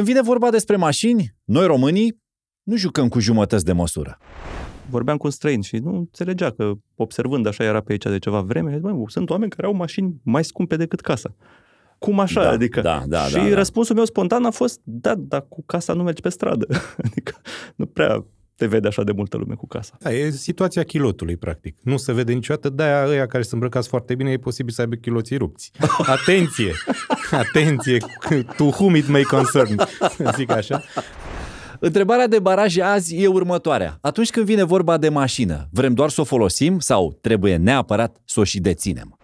Când vine vorba despre mașini, noi românii nu jucăm cu jumătăți de măsură. Vorbeam cu un străin și nu înțelegea că, observând așa, era pe aici de ceva vreme, bă, sunt oameni care au mașini mai scumpe decât casa. Cum așa? Da, adică, da, da, și da, da. răspunsul meu spontan a fost, da, dar cu casa nu mergi pe stradă. adică nu prea te vede așa de multă lume cu casa. Da, e situația chilotului, practic. Nu se vede niciodată, de-aia ăia care sunt îmbrăcați foarte bine, e posibil să aibă chiloții rupți. Atenție! Atenție! To whom it may concern, zic așa. Întrebarea de baraj azi e următoarea. Atunci când vine vorba de mașină, vrem doar să o folosim sau trebuie neapărat să o și deținem?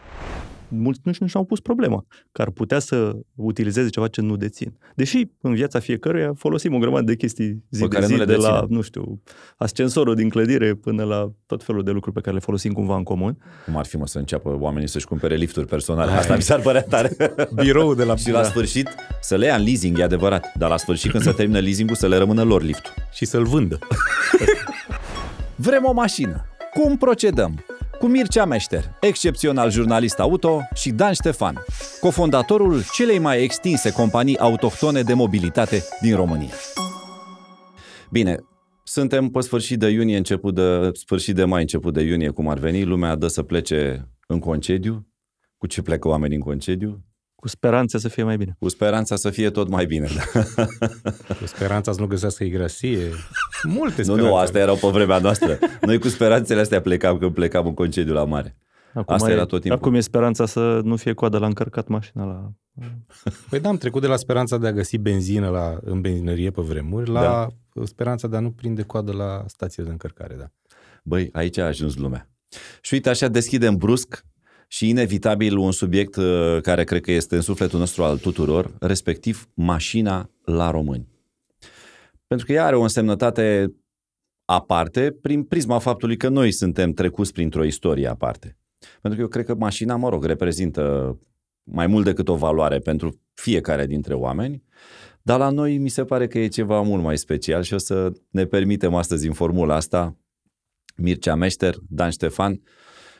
mulți nu și-au pus problema, că ar putea să utilizeze ceva ce nu dețin. Deși în viața fiecăruia folosim o grămadă de chestii zi de zi, nu de la, nu știu, ascensorul din clădire până la tot felul de lucruri pe care le folosim cumva în comun. Cum ar fi mă să înceapă oamenii să-și cumpere lifturi personale? Hai. Asta mi s-ar părea tare. Birou de la... și la sfârșit să le ia în leasing, e adevărat, dar la sfârșit când se termină leasingul să le rămână lor liftul. Și să-l vândă. Vrem o mașină. Cum procedăm? cu Mircea Meșter, excepțional jurnalist auto, și Dan Ștefan, cofondatorul celei mai extinse companii autohtone de mobilitate din România. Bine, suntem pe sfârșit de iunie, început de, sfârșit de mai, început de iunie, cum ar veni, lumea dă să plece în concediu, cu ce plecă oamenii în concediu, cu speranța să fie mai bine. Cu speranța să fie tot mai bine, da. Cu speranța să nu găsească igrasie. Multe speranțe. Nu, nu, astea erau pe vremea noastră. Noi cu speranțele astea plecam când plecam în concediu la mare. Acum Asta e, era tot timpul. Acum e speranța să nu fie coadă la încărcat mașina la... Păi da, am trecut de la speranța de a găsi benzină la, în benzinărie pe vremuri la da. speranța de a nu prinde coadă la stație de încărcare, da. Băi, aici a ajuns lumea. Și uite, așa deschidem brusc și inevitabil un subiect uh, care cred că este în sufletul nostru al tuturor, respectiv mașina la români. Pentru că ea are o însemnătate aparte prin prisma faptului că noi suntem trecuți printr-o istorie aparte. Pentru că eu cred că mașina, mă rog, reprezintă mai mult decât o valoare pentru fiecare dintre oameni, dar la noi mi se pare că e ceva mult mai special și o să ne permitem astăzi în formula asta Mircea Meșter, Dan Ștefan,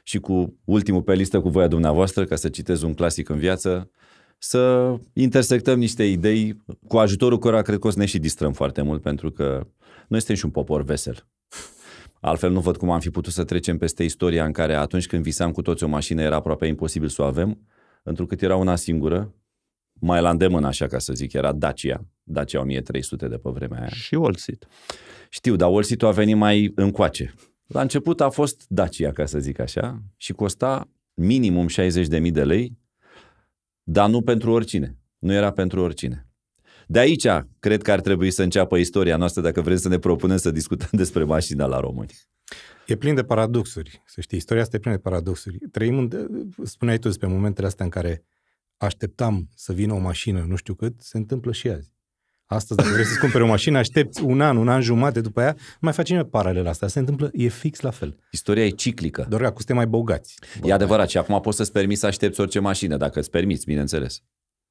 și cu ultimul pe listă cu voia dumneavoastră, ca să citez un clasic în viață, să intersectăm niște idei cu ajutorul cărora cred că o să ne și distrăm foarte mult, pentru că noi suntem și un popor vesel. Altfel nu văd cum am fi putut să trecem peste istoria în care atunci când visam cu toți o mașină era aproape imposibil să o avem, întrucât era una singură, mai la îndemână așa ca să zic, era Dacia, Dacia 1300 de pe vremea aia. Și Olsit. Știu, dar olsit a venit mai încoace. La început a fost Dacia, ca să zic așa, și costa minimum 60.000 de lei, dar nu pentru oricine. Nu era pentru oricine. De aici cred că ar trebui să înceapă istoria noastră dacă vrem să ne propunem să discutăm despre mașina la români. E plin de paradoxuri, să știi, istoria asta e plină de paradoxuri. Trăim, în, spuneai tu despre momentele astea în care așteptam să vină o mașină, nu știu cât, se întâmplă și azi. Astăzi, dacă vrei să-ți cumperi o mașină, aștepți un an, un an jumate după aia, nu mai faci nimeni paralel asta. Se întâmplă, e fix la fel. Istoria e ciclică. Doar că acum suntem mai bogați. E adevărat și acum poți să-ți permiți să aștepți orice mașină, dacă îți permiți, bineînțeles.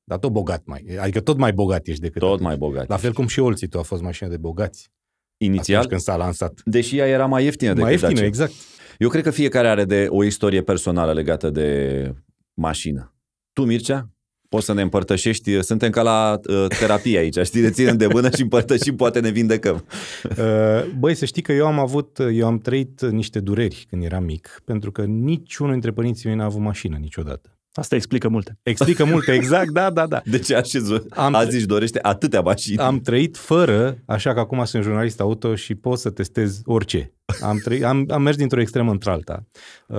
Dar tot bogat mai. Adică tot mai bogat ești decât Tot atunci. mai bogat. La fel ești. cum și Olții, tu a fost mașină de bogați. Inițial. Atunci când s-a lansat. Deși ea era mai ieftină decât Mai ieftină, Dacia. exact. Eu cred că fiecare are de o istorie personală legată de mașină. Tu, Mircea, poți să ne împărtășești, suntem ca la uh, terapie aici, știi, ne ținem de mână și împărtășim, poate ne vindecăm. Uh, băi, să știi că eu am avut, eu am trăit niște dureri când eram mic, pentru că niciunul dintre părinții mei n-a avut mașină niciodată. Asta explică multe. Explică multe, exact, da, da, da. De ce aș am, azi își dorește atâtea mașini? Am trăit fără, așa că acum sunt jurnalist auto și pot să testez orice. Am, trăit, am, am mers dintr-o extremă într-alta. Uh,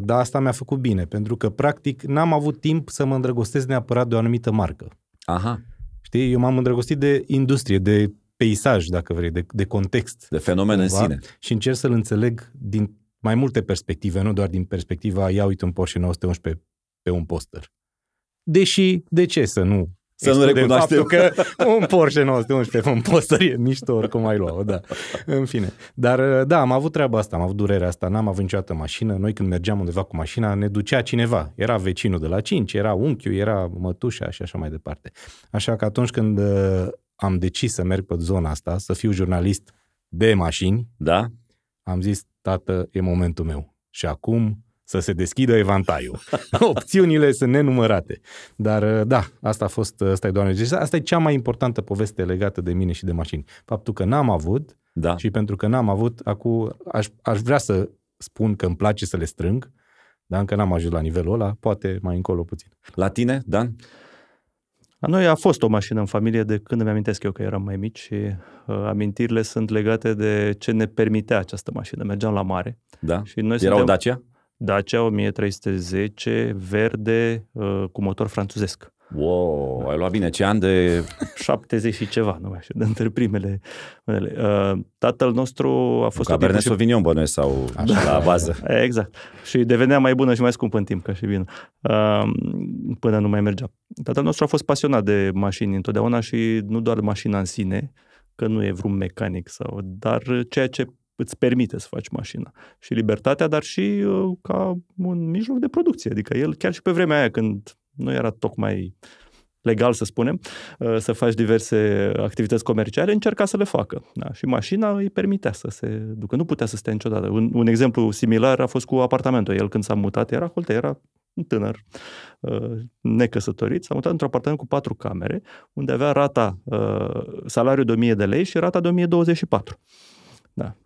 dar asta mi-a făcut bine, pentru că practic n-am avut timp să mă îndrăgostesc neapărat de o anumită marcă. Aha. Știi, eu m-am îndrăgostit de industrie, de peisaj, dacă vrei, de, de context. De fenomen cumva, în sine. Și încerc să-l înțeleg din mai multe perspective, nu doar din perspectiva ia uite un Porsche 911 pe un poster. Deși, de ce să nu să nu recunoaște că un Porsche 911 pe un poster e mișto oricum ai lua da. În fine. Dar da, am avut treaba asta, am avut durerea asta, n-am avut niciodată mașină. Noi când mergeam undeva cu mașina, ne ducea cineva. Era vecinul de la 5, era unchiul, era mătușa și așa mai departe. Așa că atunci când uh, am decis să merg pe zona asta, să fiu jurnalist de mașini, da? am zis, tată, e momentul meu. Și acum să se deschidă evantaiul. Opțiunile sunt nenumărate. Dar uh, da, asta a fost, asta uh, e doamne. Deci asta e cea mai importantă poveste legată de mine și de mașini. Faptul că n-am avut da. și pentru că n-am avut, acum aș, aș vrea să spun că îmi place să le strâng, dar încă n-am ajuns la nivelul ăla, poate mai încolo puțin. La tine, Dan? A noi a fost o mașină în familie de când îmi amintesc eu că eram mai mici și uh, amintirile sunt legate de ce ne permitea această mașină. Mergeam la mare. Da? Și noi Era suntem... o Dacia? Dacia 1310 verde uh, cu motor franțuzesc. Wow, ai luat bine, ce an de... 70 și ceva, nu mai știu, de între primele. Uh, tatăl nostru a fost... Ca Cabernet Sauvignon bănuiesc sau așa, da, la bază. Exact. Și devenea mai bună și mai scumpă în timp, ca și Uh, Până nu mai mergea. Tatăl nostru a fost pasionat de mașini întotdeauna și nu doar mașina în sine, că nu e vreun mecanic sau... Dar ceea ce îți permite să faci mașina. Și libertatea, dar și uh, ca un mijloc de producție. Adică el, chiar și pe vremea aia, când nu era tocmai legal, să spunem, uh, să faci diverse activități comerciale, încerca să le facă. Da? Și mașina îi permitea să se ducă. Nu putea să stea niciodată. Un, un exemplu similar a fost cu apartamentul. El, când s-a mutat, era holte, era un tânăr uh, necăsătorit, s-a mutat într-un apartament cu patru camere, unde avea rata, uh, salariul de 1000 de lei și rata de 1024. Da.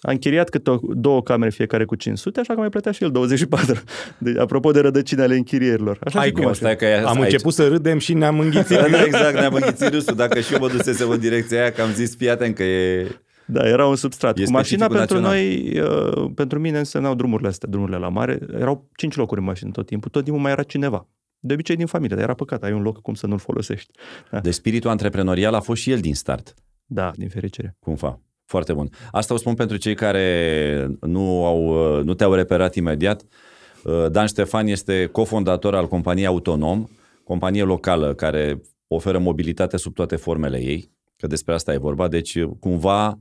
A închiriat câte o, două camere fiecare cu 500, așa că mai plătea și el 24. Deci, apropo de rădăcina ale închirierilor. Așa Hai, cum, așa. că Am aici. început să râdem și ne-am înghițit. Da, da, exact, ne-am înghițit râsul. Dacă și eu mă dusesem în direcția aia, că am zis, fii atent că e... Da, era un substrat. cu mașina pentru național. noi, uh, pentru mine însemnau drumurile astea, drumurile la mare. Erau cinci locuri în mașină tot timpul, tot timpul mai era cineva. De obicei din familie, dar era păcat, ai un loc cum să nu-l folosești. Da. Deci spiritul antreprenorial a fost și el din start. Da, din fericire. Cum fa? Foarte bun. Asta o spun pentru cei care nu, au, nu te-au reperat imediat. Uh, Dan Ștefan este cofondator al companiei Autonom, companie locală care oferă mobilitate sub toate formele ei, că despre asta e vorba. Deci, cumva,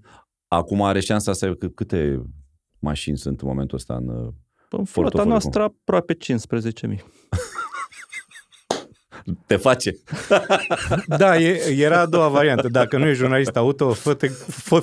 acum are șansa să... Câte mașini sunt în momentul ăsta în uh, În flota noastră aproape 15.000. Te face. da, e, era a doua variantă. Dacă nu e jurnalist auto, fă-te,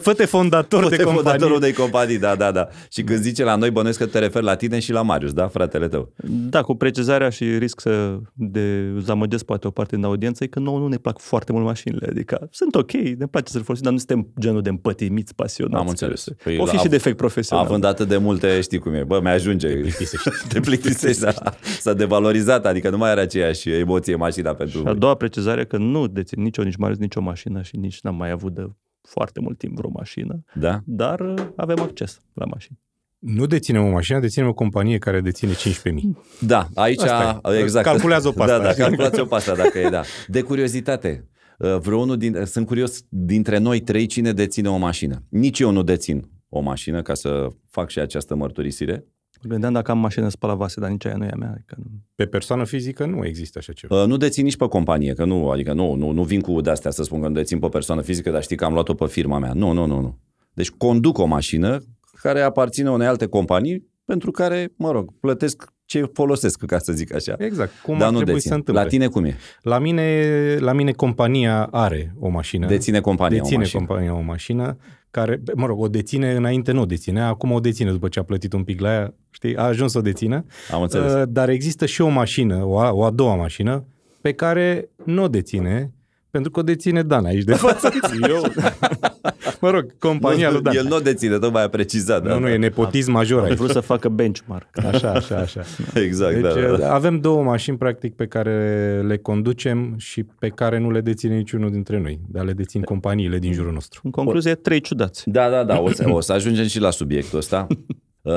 fă-te fondator fă-te de companie. fondatorul de companii, da, da, da. Și când zice la noi, bănuiesc că te referi la tine și la Marius, da, fratele tău? Da, cu precizarea și risc să dezamăgesc poate o parte din audiență, e că nouă nu ne plac foarte mult mașinile. Adică sunt ok, ne place să l folosim, dar nu suntem genul de împătimiți, pasionați. Am înțeles. Păi, o fi și defect profesional. Având atât de multe, știi cum e, bă, mi-ajunge. Te plictisești. Te plictisești, da. S-a devalorizat, adică nu mai are aceeași emoție mașina da, pentru... Și a doua precizare că nu dețin nicio, nici mare, nicio mașină și nici n-am mai avut de foarte mult timp vreo mașină, da. dar uh, avem acces la mașini. Nu deținem o mașină, deținem o companie care deține 15.000. Da, aici... Asta exact. Calculează o pasta. Da, da, calculați o pasta dacă e, da. De curiozitate, uh, vreunul din, uh, sunt curios dintre noi trei cine deține o mașină. Nici eu nu dețin o mașină, ca să fac și această mărturisire. Gândeam dacă am mașină spăla vase, dar nici aia nu e a mea. Adică nu... Pe persoană fizică nu există așa ceva. Uh, nu dețin nici pe companie, că nu, adică nu, nu, nu vin cu de-astea să spun că nu dețin pe persoană fizică, dar știi că am luat-o pe firma mea. Nu, nu, nu, nu. Deci conduc o mașină care aparține unei alte companii pentru care, mă rog, plătesc ce folosesc, ca să zic așa. Exact. Cum Dar nu dețin. să întâmple? La tine cum e? La mine, la mine compania are o mașină. Deține compania deține o mașină. compania o mașină care, mă rog, o deține înainte, nu o deține, acum o deține după ce a plătit un pic la ea, știi? A ajuns să o dețină. Am înțeles. Uh, dar există și o mașină, o a, o a doua mașină, pe care nu o deține, pentru că o deține Dan aici de față. Eu... mă rog, compania nu, lui Dan. El nu o deține, tocmai a precizat. Nu, da, nu, da. e nepotism am, major am vrut să facă benchmark. Așa, așa, așa. Exact, deci, da, da, uh, da. avem două mașini, practic, pe care le conducem și pe care nu le deține niciunul dintre noi, dar le dețin companiile din jurul nostru. În concluzie, trei ciudați. Da, da, da, o să, o să ajungem și la subiectul ăsta. Uh,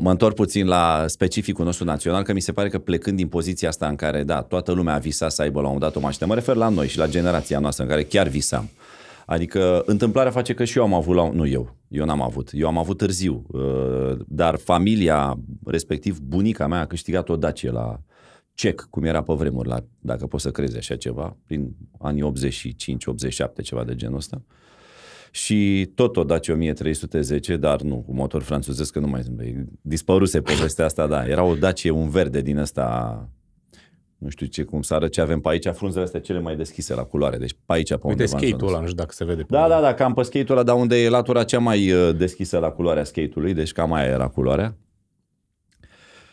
mă întorc puțin la specificul nostru național, că mi se pare că plecând din poziția asta în care, da, toată lumea a visat să aibă la un moment dat o mașină, mă refer la noi și la generația noastră în care chiar visam. Adică întâmplarea face că și eu am avut la un... Nu eu, eu n-am avut. Eu am avut târziu, uh, dar familia, respectiv bunica mea, a câștigat o Dacie la cec, cum era pe vremuri, la, dacă poți să crezi așa ceva, prin anii 85-87, ceva de genul ăsta. Uh, și tot o Dacia 1310, dar nu, cu motor francezesc, că nu mai zic, dispăruse povestea asta, da, era o Dacia, un verde din ăsta, nu știu ce, cum sară, ce avem pe aici, frunzele astea cele mai deschise la culoare, deci pe aici pe Uite skate-ul ăla, nu știu dacă se vede. Da, da, da, cam pe skate-ul ăla, dar unde e latura cea mai uh, deschisă la culoarea skate-ului, deci cam aia era culoarea.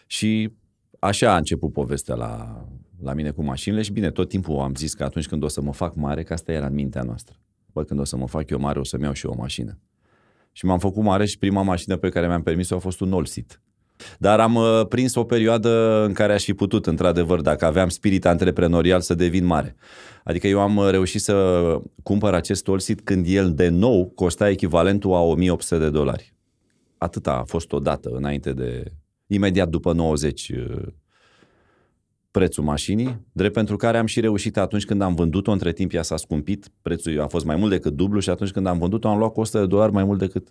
Și așa a început povestea la, la mine cu mașinile și bine, tot timpul am zis că atunci când o să mă fac mare, că asta era în mintea noastră bă, când o să mă fac eu mare, o să-mi iau și eu o mașină. Și m-am făcut mare și prima mașină pe care mi-am permis-o a fost un Olsit. Dar am uh, prins o perioadă în care aș fi putut, într-adevăr, dacă aveam spirit antreprenorial, să devin mare. Adică eu am uh, reușit să cumpăr acest Olsit când el de nou costa echivalentul a 1800 de dolari. Atâta a fost odată înainte de... Imediat după 90 prețul mașinii, drept pentru care am și reușit atunci când am vândut-o, între timp ea s-a scumpit, prețul a fost mai mult decât dublu și atunci când am vândut-o am luat cu 100 de dolari mai mult decât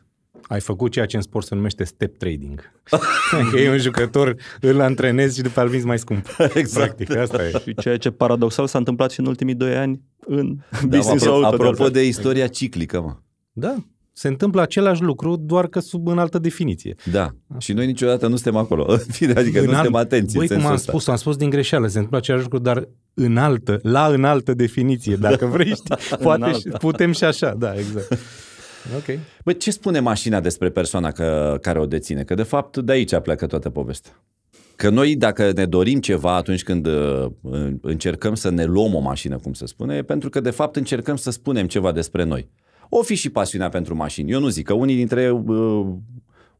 ai făcut ceea ce în sport se numește step trading. că e un jucător, îl antrenezi și după al vinzi mai scump. Exact. Practic, asta e. Și ceea ce paradoxal s-a întâmplat și în ultimii doi ani în da, business auto, Apropo de istoria ciclică, mă. Da, se întâmplă același lucru, doar că sub în altă definiție. Da. Asta. Și noi niciodată nu suntem acolo. adică în nu alt... suntem atenți. Băi, cum am asta. spus, am spus din greșeală, se întâmplă același lucru, dar în altă, la în altă definiție, dacă vrei, știi, poate și, putem și așa, da, exact. Ok. Bă, ce spune mașina despre persoana că, care o deține? Că de fapt de aici pleacă toată povestea. Că noi, dacă ne dorim ceva atunci când uh, încercăm să ne luăm o mașină, cum se spune, e pentru că, de fapt, încercăm să spunem ceva despre noi. O fi și pasiunea pentru mașini. Eu nu zic că unii dintre uh,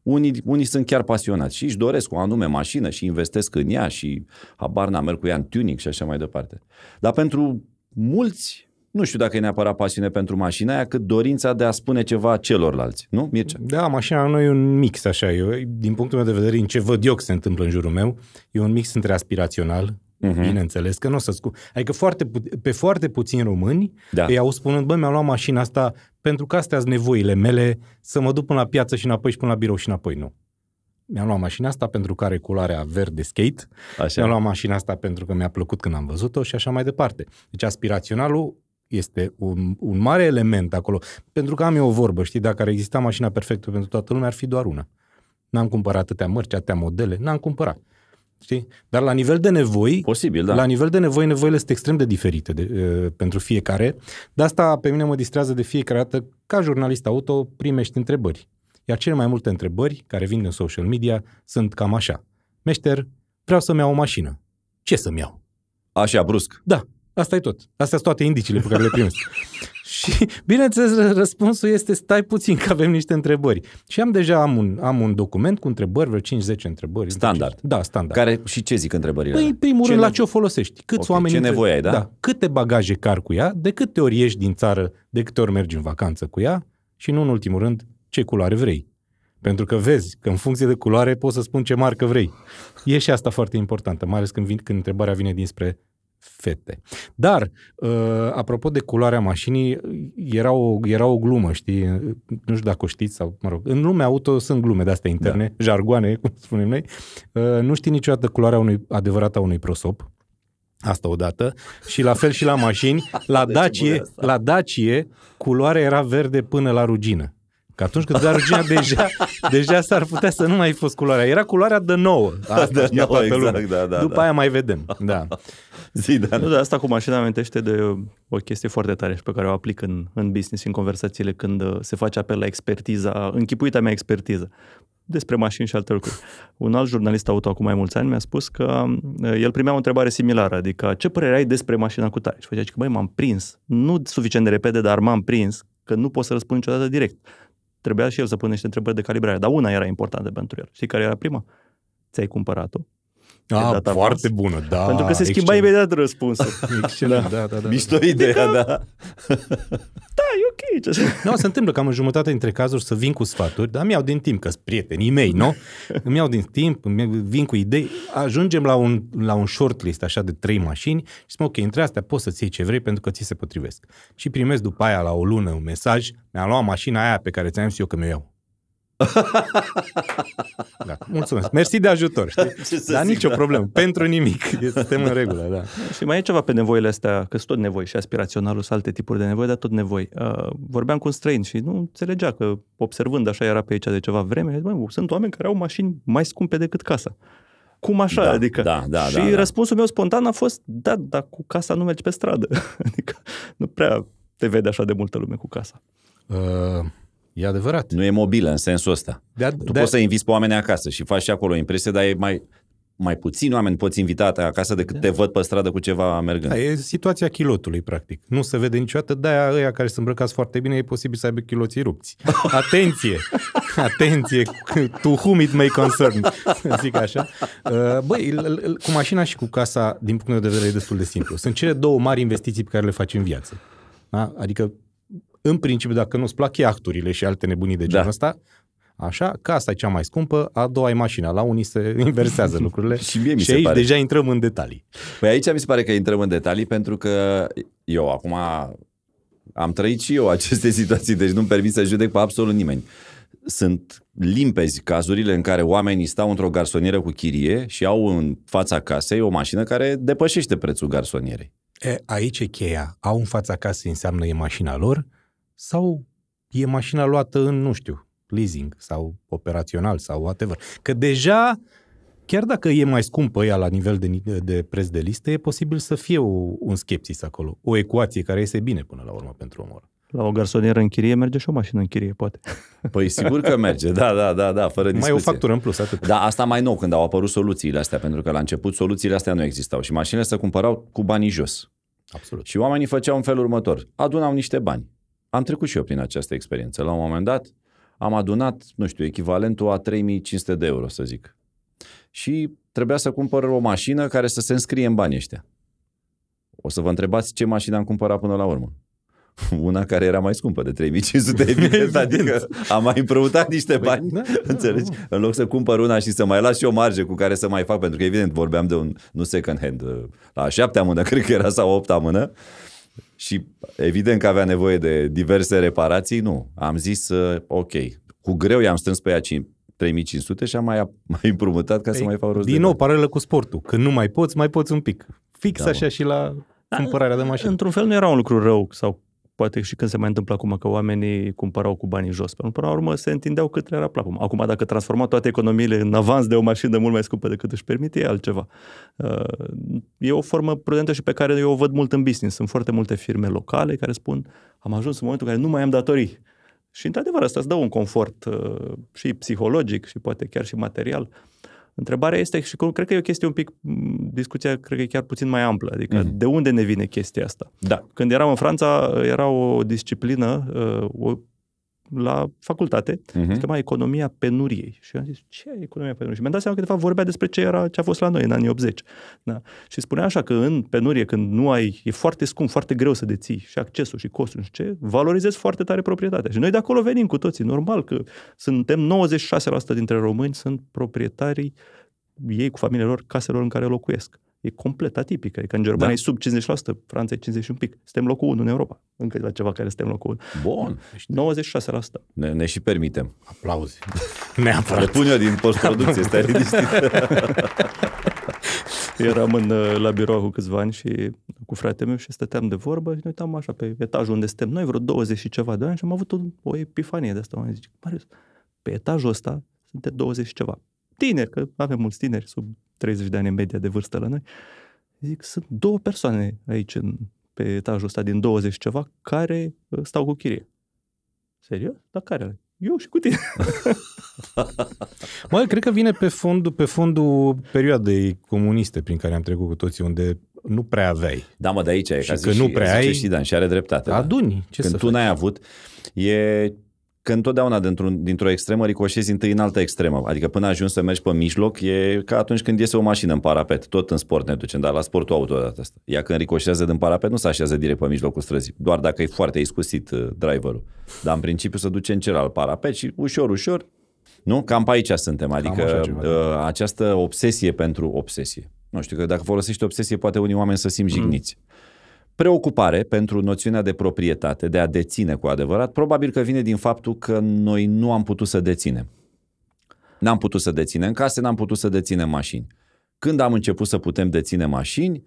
unii, unii sunt chiar pasionați și își doresc o anume mașină și investesc în ea și habar n-am, merg cu ea în tuning și așa mai departe. Dar pentru mulți, nu știu dacă e neapărat pasiune pentru mașina aia, cât dorința de a spune ceva celorlalți, nu, Mircea? Da, mașina nu e un mix așa, eu, din punctul meu de vedere, în ce văd eu că se întâmplă în jurul meu, e un mix între aspirațional, Uh-huh. Bineînțeles că nu o să scu... Adică foarte, pe foarte puțini români da. îi au spunând, băi, mi-am luat mașina asta pentru că astea sunt nevoile mele, să mă duc până la piață și înapoi și până la birou și înapoi, nu. Mi-am luat mașina asta pentru că are culoarea verde skate, așa. mi-am luat mașina asta pentru că mi-a plăcut când am văzut-o și așa mai departe. Deci aspiraționalul este un, un mare element acolo. Pentru că am eu o vorbă, știi, dacă ar exista mașina perfectă pentru toată lumea, ar fi doar una. N-am cumpărat atâtea mărci, atâtea modele, n-am cumpărat. Știi? Dar la nivel de nevoi, Posibil, da. la nivel de nevoi, nevoile sunt extrem de diferite de, uh, pentru fiecare. De asta pe mine mă distrează de fiecare dată, ca jurnalist auto, primești întrebări. Iar cele mai multe întrebări care vin din social media sunt cam așa. Meșter, vreau să-mi iau o mașină. Ce să-mi iau? Așa, brusc. Da, asta e tot. Astea sunt toate indiciile pe care le primesc. Și, bineînțeles, răspunsul este stai puțin că avem niște întrebări. Și am deja am un, am un document cu întrebări, vreo 5-10 întrebări. Standard. Deci, da, standard. Care, și ce zic întrebările? Păi, primul ce rând, ne... la ce o folosești? Câți okay, oameni... Ce între... nevoie ai, da? da? Câte bagaje car cu ea? De câte ori ieși din țară? De câte ori mergi în vacanță cu ea? Și, nu în ultimul rând, ce culoare vrei? Pentru că vezi că în funcție de culoare poți să spun ce marcă vrei. E și asta foarte importantă, mai ales când, vin, când întrebarea vine dinspre fete. Dar, ă, apropo de culoarea mașinii, era o, era o glumă, știi? Nu știu dacă o știți sau, mă rog, în lumea auto sunt glume de-astea interne, da. jargoane, cum spunem noi. Ă, nu știi niciodată culoarea unui, adevărată a unui prosop. Asta odată. Și la fel și la mașini. La Dacie, da. la Dacie, culoarea era verde până la rugină. Că atunci când dea ruginea, deja, deja s-ar putea să nu mai fi fost culoarea. Era culoarea de nouă. Asta de nouă, exact, lumea. Da, da, După da. aia mai vedem. Da. Zi, da, nu, dar asta cu mașina amintește de uh, o chestie foarte tare și pe care o aplic în, în business în conversațiile când uh, se face apel la expertiza, închipuita mea expertiză despre mașini și alte lucruri. Un alt jurnalist auto acum mai mulți ani mi-a spus că um, uh, el primea o întrebare similară, adică ce părere ai despre mașina cu tare? Și făcea că, băi, m-am prins, nu suficient de repede, dar m-am prins, că nu pot să răspund niciodată direct. Trebuia și el să pună niște întrebări de calibrare, dar una era importantă pentru el. Știi care era prima? Ți-ai cumpărat-o a, ah, foarte pas. bună, da. Pentru că se schimba excellent. imediat răspunsul. Excelent, da, da, da. da, da. Mișto da. ideea, da. Da, e ok. Ce nu, se întâmplă cam în jumătate dintre cazuri să vin cu sfaturi, dar mi au din timp, că sunt prietenii mei, nu? Îmi iau din timp, îmi vin cu idei, ajungem la un, la un shortlist așa de trei mașini și spun, ok, între astea poți să-ți iei ce vrei pentru că ți se potrivesc. Și primesc după aia la o lună un mesaj, mi-am luat mașina aia pe care ți-am zis eu că mi-o iau. Da, mulțumesc. Mersi de ajutor, știi? Dar zic, nicio da. problemă. Pentru nimic. Suntem în regulă, da. Și mai e ceva pe nevoile astea, că sunt tot nevoi și aspiraționalul sunt alte tipuri de nevoi, dar tot nevoi. Uh, vorbeam cu un străin și nu înțelegea că, observând așa era pe aici de ceva vreme, bă, sunt oameni care au mașini mai scumpe decât casa cum așa? Da, adică, da, da, și da, da. răspunsul meu spontan a fost, da, dar cu casa nu mergi pe stradă. adică nu prea te vede așa de multă lume cu casa. Uh, E adevărat. Nu e mobilă în sensul ăsta. De-a, tu de poți să inviți pe oameni acasă și faci și acolo impresie, dar e mai, mai puțin. oameni poți invita acasă decât da. te văd pe stradă cu ceva mergând. Da, e situația chilotului, practic. Nu se vede niciodată, de-aia ăia care sunt îmbrăcați foarte bine, e posibil să aibă chiloții rupți. Atenție! Atenție! To whom it may concern, zic așa. Uh, băi, cu mașina și cu casa, din punct de vedere, e destul de simplu. Sunt cele două mari investiții pe care le faci în viață. Da? Adică în principiu, dacă nu-ți plac iahturile și alte nebunii de da. genul da. ăsta, Așa, asta e cea mai scumpă, a doua e mașina. La unii se inversează lucrurile. și mie mi și se aici pare. deja intrăm în detalii. Păi aici mi se pare că intrăm în detalii pentru că eu acum am trăit și eu aceste situații, deci nu-mi permit să judec pe absolut nimeni. Sunt limpezi cazurile în care oamenii stau într-o garsonieră cu chirie și au în fața casei o mașină care depășește prețul garsonierei. E, aici e cheia. Au în fața casei înseamnă e mașina lor, sau e mașina luată în, nu știu, leasing sau operațional sau whatever. Că deja, chiar dacă e mai scumpă ea la nivel de, de preț de listă, e posibil să fie o, un skepsis acolo, o ecuație care iese bine până la urmă pentru omul ăla. La o garsonieră în chirie merge și o mașină în chirie, poate. Păi sigur că merge, da, da, da, da, fără discuție. Mai o factură în plus, atât. Da, asta mai nou, când au apărut soluțiile astea, pentru că la început soluțiile astea nu existau și mașinile se cumpărau cu banii jos. Absolut. Și oamenii făceau în felul următor. Adunau niște bani am trecut și eu prin această experiență. La un moment dat am adunat, nu știu, echivalentul a 3500 de euro, să zic. Și trebuia să cumpăr o mașină care să se înscrie în banii ăștia. O să vă întrebați ce mașină am cumpărat până la urmă. Una care era mai scumpă de 3500 de euro. adică am mai împrumutat niște păi bani, păi, da, înțelegi? Da, da. În loc să cumpăr una și să mai las și o marge cu care să mai fac, pentru că evident vorbeam de un, nu second hand, la șaptea mână, cred că era sau opta mână, uh, și evident că avea nevoie de diverse reparații, nu. Am zis, ok, cu greu i-am strâns pe ea 3500 și am mai, mai împrumutat ca Ei, să păi, mai fac rost Din nou, paralelă cu sportul. Când nu mai poți, mai poți un pic. Fix da, așa bă. și la da, cumpărarea de mașină. Într-un fel nu era un lucru rău sau poate și când se mai întâmplă acum că oamenii cumpărau cu banii jos. Până la urmă se întindeau cât era plapum. Acum, dacă transforma toate economiile în avans de o mașină mult mai scumpă decât își permite, e altceva. Uh, e o formă prudentă și pe care eu o văd mult în business. Sunt foarte multe firme locale care spun am ajuns în momentul în care nu mai am datorii. Și, într-adevăr, asta îți dă un confort uh, și psihologic și poate chiar și material. Uh, Întrebarea este și cred că e o chestie un pic, discuția cred că e chiar puțin mai amplă, adică mm-hmm. de unde ne vine chestia asta? Da. Când eram în Franța, era o disciplină, uh, o la facultate, uh-huh. se chema Economia Penuriei. Și eu am zis, ce e Economia Penuriei? Și mi-am dat seama că, de fapt, vorbea despre ce, era, ce a fost la noi în anii 80. Da. Și spunea așa că în penurie, când nu ai, e foarte scump, foarte greu să deții și accesul și costul și ce, valorizezi foarte tare proprietatea. Și noi de acolo venim cu toții, normal că suntem 96% dintre români sunt proprietarii ei cu familiilor lor, caselor în care locuiesc. E complet atipică. E că în Germania da. e sub 50%, Franța e 51 pic. Suntem locul 1 în Europa. Încă la ceva care suntem locul 1. Bun. 96%. Ne, ne și permitem. Aplauze. Neapărat. Le pun eu din postproducție, stai liniștit. Eram în, uh, la birou cu câțiva ani și cu fratele meu și stăteam de vorbă și ne uitam așa pe etajul unde suntem noi, vreo 20 și ceva de ani și am avut o, o epifanie de asta. Am zis, Marius, pe etajul ăsta suntem 20 și ceva tineri, că avem mulți tineri sub 30 de ani în media de vârstă la noi, zic, sunt două persoane aici în, pe etajul ăsta din 20 ceva care uh, stau cu chirie. Serios? Dar care? Eu și cu tine. Mă, cred că vine pe fondul, pe fondul perioadei comuniste prin care am trecut cu toții, unde nu prea aveai. Da, mă, de aici e. Și că nu prea ai... Și, Dan, și are dreptate. Aduni. Da. Ce Când să tu faci? n-ai avut, e că întotdeauna dintr o dintr-o extremă ricoșezi întâi în altă extremă. Adică până ajungi să mergi pe mijloc, e ca atunci când iese o mașină în parapet. Tot în sport ne ducem, dar la sportul auto odată asta. Ea când ricoșează din parapet, nu se așează direct pe mijlocul străzii, doar dacă e foarte iscusit uh, driverul. Dar în principiu se duce în celălalt parapet și ușor, ușor, nu? Cam pe aici suntem, adică da. uh, această obsesie pentru obsesie. Nu știu, că dacă folosești obsesie, poate unii oameni să simt jigniți. Mm preocupare pentru noțiunea de proprietate, de a deține cu adevărat, probabil că vine din faptul că noi nu am putut să deținem. N-am putut să deținem case, n-am putut să deținem mașini. Când am început să putem deține mașini,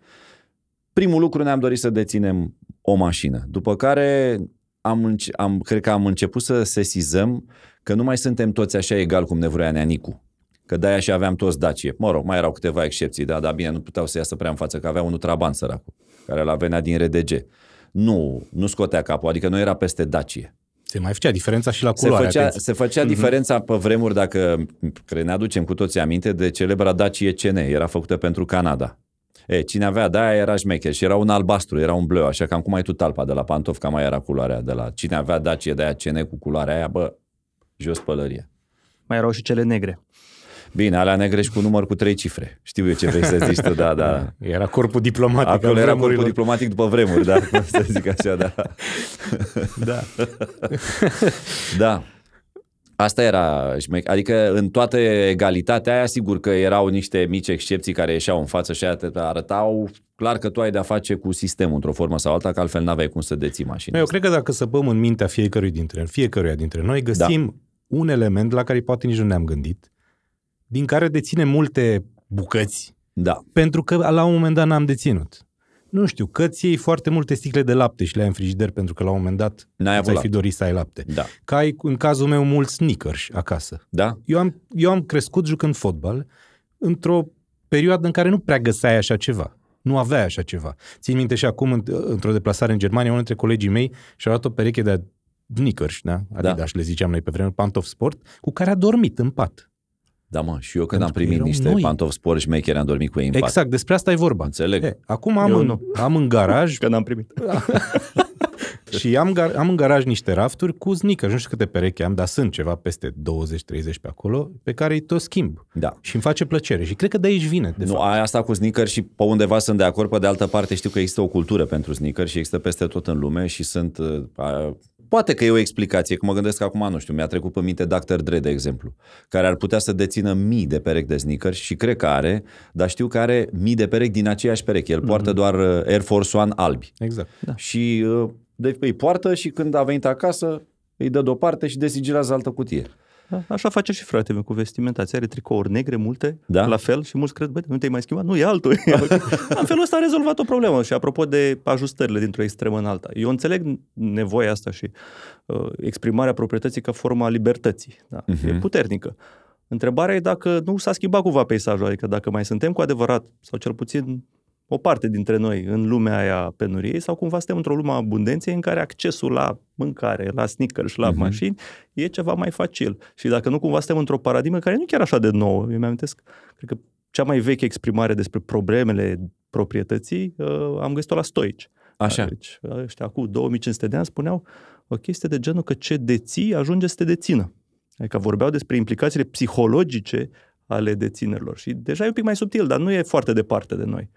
primul lucru ne-am dorit să deținem o mașină, după care am, am, cred că am început să sesizăm că nu mai suntem toți așa egal cum ne vrea Neanicu. Că de-aia și aveam toți Dacie. Mă rog, mai erau câteva excepții, da, dar bine, nu puteau să iasă prea în față, că avea unul traban săracul care la venea din RDG. Nu, nu scotea capul, adică nu era peste Dacie. Se mai făcea diferența și la culoare. Se făcea, se făcea uh-huh. diferența pe vremuri, dacă cred, ne aducem cu toții aminte, de celebra Dacie CN, era făcută pentru Canada. E, cine avea de aia era șmecher și era un albastru, era un bleu, așa că acum ai tu talpa de la pantof, cam mai era culoarea de la cine avea Dacie de aia CN cu culoarea aia, bă, jos pălărie. Mai erau și cele negre. Bine, alea negrești cu număr cu trei cifre. Știu eu ce vrei să zici tu, da, da. Era corpul diplomatic. Acolo era corpul diplomatic după vremuri, da, să zic așa, da. Da. da. Asta era Adică în toată egalitatea aia, sigur că erau niște mici excepții care ieșeau în față și arătau clar că tu ai de-a face cu sistemul într-o formă sau alta, că altfel n-aveai cum să deții mașina. Eu cred că dacă săpăm în mintea fiecăruia dintre, fiecăruia dintre noi, da. găsim da. un element la care poate nici nu ne-am gândit, din care deține multe bucăți, da. pentru că la un moment dat n-am deținut. Nu știu, că ți iei foarte multe sticle de lapte și le ai în frigider pentru că la un moment dat N-ai ți-ai fi dorit să ai lapte. Da. Că ai, în cazul meu, mulți sneakers acasă. Da. Eu am, eu am crescut jucând fotbal într-o perioadă în care nu prea găseai așa ceva. Nu aveai așa ceva. Țin minte și acum, într-o deplasare în Germania, unul dintre colegii mei și-a luat o pereche de sneakers, da? da. Adidas da. le ziceam noi pe vremuri, pantof sport, cu care a dormit în pat. Da, mă, și eu când Pentru am primit niște noi. pantofi sport și mecheri, am dormit cu ei în Exact, pat. despre asta e vorba. Înțeleg. He, acum am, eu în, am în garaj... când am primit. și am, gar- am în garaj niște rafturi cu sneakers, nu știu câte pereche am, dar sunt ceva peste 20-30 pe acolo, pe care îi tot schimb. Da. Și îmi face plăcere. Și cred că de aici vine, de Nu, fapt. aia asta cu sneakers și pe undeva sunt de acord, pe de altă parte știu că există o cultură pentru sneakers și există peste tot în lume și sunt... Uh, Poate că e o explicație, că mă gândesc acum, nu știu, mi-a trecut pe minte Dr. Dre, de exemplu, care ar putea să dețină mii de perechi de sneakers și cred că are, dar știu că are mii de perechi din aceeași pereche. El mm-hmm. poartă mhm. doar uh, Air Force One albi. Exact. Da. Și deci, îi poartă și când a venit acasă, îi dă deoparte și desigilează altă cutie așa face și fratele meu cu vestimentația. Are tricouri negre multe, da? la fel, și mulți cred, băi, nu te-ai mai schimbat? Nu, e altul. în felul ăsta a rezolvat o problemă. Și apropo de ajustările dintr-o extremă în alta, eu înțeleg nevoia asta și uh, exprimarea proprietății ca forma libertății. Da? Uh-huh. E mhm. puternică. Întrebarea e dacă nu s-a schimbat cumva peisajul, adică dacă mai suntem cu adevărat, sau cel puțin o parte dintre noi în lumea aia penuriei sau cumva suntem într-o lume a abundenței în care accesul la mâncare, la sneakers, la uh-huh. mașini e ceva mai facil. Și dacă nu, cumva suntem într-o paradigmă care nu e chiar așa de nouă. Eu mi-amintesc, cred că cea mai veche exprimare despre problemele proprietății uh, am găsit-o la stoici. Așa. Deci, ăștia acum 2500 de ani spuneau o chestie de genul că ce deții ajunge să te dețină. Adică vorbeau despre implicațiile psihologice ale deținerilor. Și deja e un pic mai subtil, dar nu e foarte departe de noi.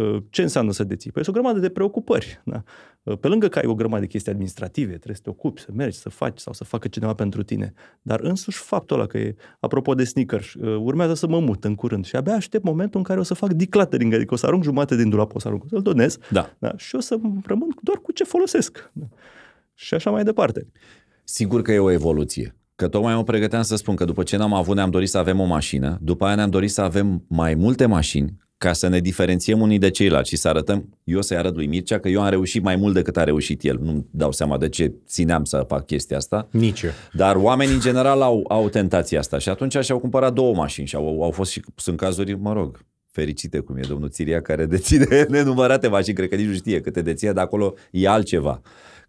Uh, ce înseamnă să deții? Păi sunt o grămadă de preocupări. Da? Uh, pe lângă că ai o grămadă de chestii administrative, trebuie să te ocupi, să mergi, să faci sau să facă cineva pentru tine. Dar însuși faptul ăla că e, apropo de sneakers, uh, urmează să mă mut în curând și abia aștept momentul în care o să fac decluttering, adică o să arunc jumate din dulap, o să arunc, să-l donez da. Da? și o să rămân doar cu ce folosesc. Da? Și așa mai departe. Sigur că e o evoluție. Că tocmai mă pregăteam să spun că după ce n-am avut, ne-am dorit să avem o mașină, după aia ne-am dorit să avem mai multe mașini, ca să ne diferențiem unii de ceilalți și să arătăm, eu să-i arăt lui Mircea că eu am reușit mai mult decât a reușit el. Nu dau seama de ce țineam să fac chestia asta. Nici eu. Dar oamenii în general au, au tentația asta și atunci și-au cumpărat două mașini și au, au fost și sunt cazuri, mă rog, fericite cum e domnul Țiria care deține nenumărate mașini, cred că nici nu știe câte deține, dar acolo e altceva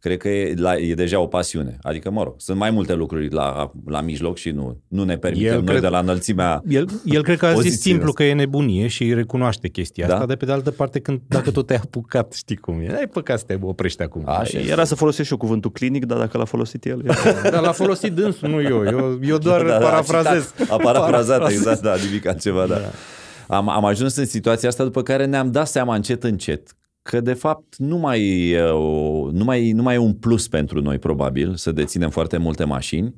cred că e, la, e deja o pasiune. Adică, mă rog, sunt mai multe lucruri la, la mijloc și nu, nu ne permitem el noi cred, de la înălțimea El, el cred că a zis simplu asta. că e nebunie și recunoaște chestia da? asta, de pe de altă parte, când dacă tot te-ai apucat, știi cum e. Ai păcat să te oprești acum. și Era să folosești și eu cuvântul clinic, dar dacă l-a folosit el... el... dar l-a folosit dânsul, nu eu. Eu, eu da, doar da, da, parafrazez. A, a parafrazat, exact, da, nimic altceva, da. da. Am, am ajuns în situația asta după care ne-am dat seama încet, încet că de fapt nu mai, e nu, mai, nu mai e un plus pentru noi probabil să deținem foarte multe mașini,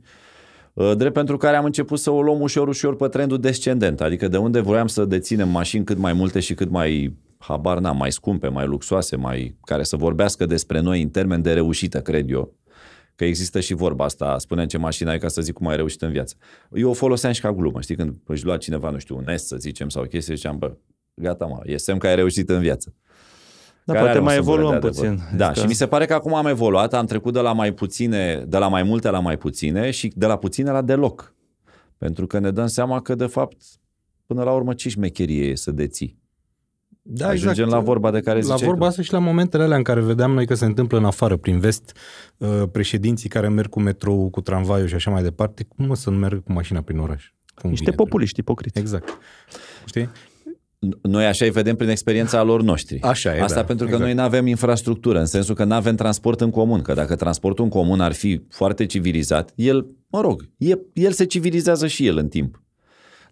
uh, drept pentru care am început să o luăm ușor, ușor pe trendul descendent, adică de unde voiam să deținem mașini cât mai multe și cât mai habar n am mai scumpe, mai luxoase, mai care să vorbească despre noi în termen de reușită, cred eu, că există și vorba asta, spunem ce mașină ai ca să zic cum ai reușit în viață. Eu o foloseam și ca glumă, știi, când își lua cineva, nu știu, un S, să zicem, sau chestii, ziceam, bă, gata, mă, e semn că ai reușit în viață. Da, poate mai evoluăm puțin. Adică- da, și mi se pare că acum am evoluat, am trecut de la mai puține, de la mai multe la mai puține și de la puține la deloc. Pentru că ne dăm seama că, de fapt, până la urmă, ce șmecherie e să deții? Da, Ajungem exact. la vorba de care ziceai La vorba tu. asta și la momentele alea în care vedeam noi că se întâmplă în afară, prin vest, uh, președinții care merg cu metrou, cu tramvaiul și așa mai departe, cum o să nu merg cu mașina prin oraș? Cum Niște populiști ipocriți. Exact. Știi? Noi așa îi vedem prin experiența lor noștri. Așa e, Asta da, pentru că exact. noi nu avem infrastructură, în sensul că nu avem transport în comun, că dacă transportul în comun ar fi foarte civilizat, el, mă rog, e, el se civilizează și el în timp.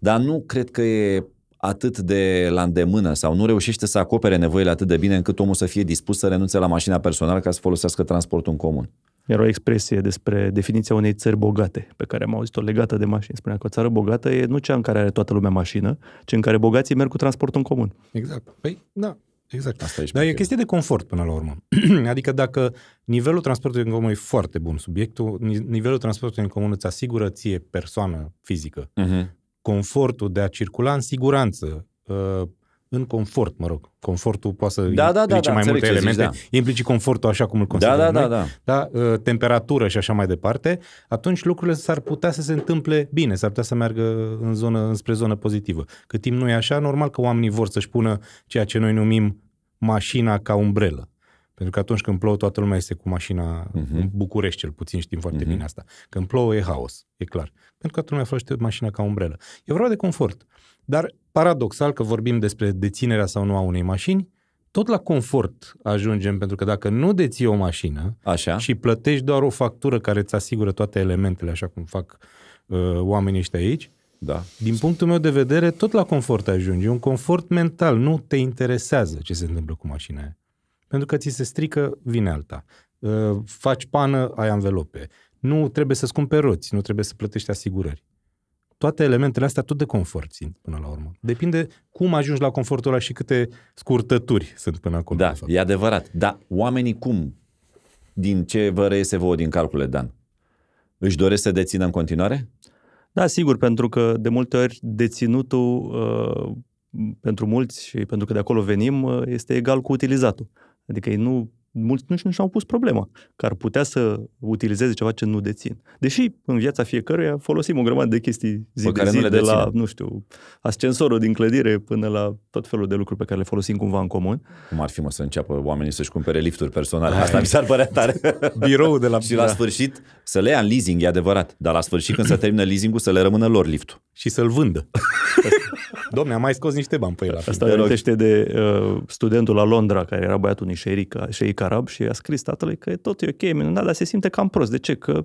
Dar nu cred că e atât de la îndemână sau nu reușește să acopere nevoile atât de bine încât omul să fie dispus să renunțe la mașina personală ca să folosească transportul în comun. Iar o expresie despre definiția unei țări bogate, pe care am auzit-o legată de mașini. Spunea că o țară bogată e nu cea în care are toată lumea mașină, ci în care bogații merg cu transportul în comun. Exact. Păi, da, exact. Asta e Dar e chestie de confort până la urmă. adică dacă nivelul transportului în comun e foarte bun subiectul, nivelul transportului în comun îți asigură ție persoană fizică uh-huh. confortul de a circula în siguranță, ă, în confort, mă rog. Confortul poate să da, da, implice da, da, da mai multe elemente. Zici, da. Implici confortul așa cum îl da, considerăm da, da, noi, da, da. Da, uh, temperatură și așa mai departe, atunci lucrurile s-ar putea să se întâmple bine, s-ar putea să meargă în zonă, înspre zonă pozitivă. Cât timp nu e așa, normal că oamenii vor să-și pună ceea ce noi numim mașina ca umbrelă. Pentru că atunci când plouă, toată lumea este cu mașina uh-huh. în București, cel puțin știm foarte uh-huh. bine asta. Când plouă e haos, e clar. Pentru că toată lumea folosește mașina ca umbrelă. E vorba de confort. Dar paradoxal că vorbim despre deținerea sau nu a unei mașini, tot la confort ajungem, pentru că dacă nu deții o mașină așa. și plătești doar o factură care îți asigură toate elementele, așa cum fac uh, oamenii ăștia aici, da. Din punctul meu de vedere, tot la confort ajungi. un confort mental. Nu te interesează ce se întâmplă cu mașina aia. Pentru că ți se strică, vine alta. Uh, faci pană, ai anvelope. Nu trebuie să-ți cumperi roți, nu trebuie să plătești asigurări toate elementele astea tot de confort țin până la urmă. Depinde cum ajungi la confortul ăla și câte scurtături sunt până acolo. Da, e adevărat. Dar oamenii cum? Din ce vă reiese vouă din calcule, Dan? Își doresc să dețină în continuare? Da, sigur, pentru că de multe ori deținutul uh, pentru mulți și pentru că de acolo venim uh, este egal cu utilizatul. Adică ei nu mulți nu și-au pus problema, că ar putea să utilizeze ceva ce nu dețin. Deși în viața fiecăruia folosim o grămadă de chestii zi pe de zi, de la, nu știu, ascensorul din clădire până la tot felul de lucruri pe care le folosim cumva în comun. Cum ar fi, mă, să înceapă oamenii să-și cumpere lifturi personale? Asta mi s-ar părea tare. Birou de la... și la sfârșit să le ia în leasing, e adevărat, dar la sfârșit când se termină leasingul să le rămână lor liftul. Și să-l vândă. Domne, am mai scos niște bani pe el. Asta de, de uh, studentul la Londra, care era băiatul unui șeric arab și a scris tatălui că tot e ok, minunat, dar se simte cam prost. De ce? Că,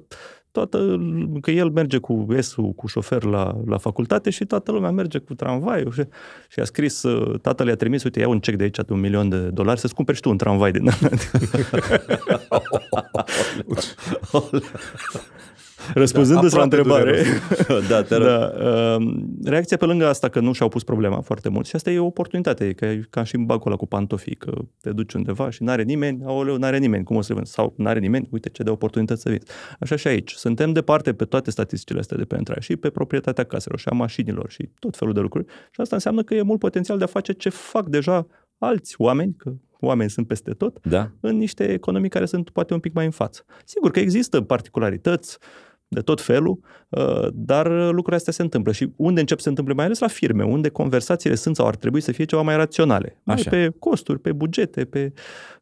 toată, că el merge cu S cu șofer la, la facultate și toată lumea merge cu tramvaiul. Și, și a scris, uh, tatăl i-a trimis, uite, iau un cec de aici de un milion de dolari să-ți cumperi și tu un tramvai din Răspunzându-ți da, la întrebare, da, te rog. da, uh, reacția pe lângă asta că nu și-au pus problema foarte mult și asta e o oportunitate, că e ca și în bacul ăla cu pantofii, că te duci undeva și n-are nimeni, aoleu, n-are nimeni, cum o să vând? Sau n-are nimeni, uite ce de oportunități să vinzi. Așa și aici. Suntem departe pe toate statisticile astea de pe intrare și pe proprietatea caselor și a mașinilor și tot felul de lucruri și asta înseamnă că e mult potențial de a face ce fac deja alți oameni, că oameni sunt peste tot, da. în niște economii care sunt poate un pic mai în față. Sigur că există particularități, uh, de tot felul, uh, dar lucrurile astea se întâmplă. Și unde încep să se întâmple mai ales la firme, unde conversațiile sunt sau ar trebui să fie ceva mai raționale. Așa. pe costuri, pe bugete, pe...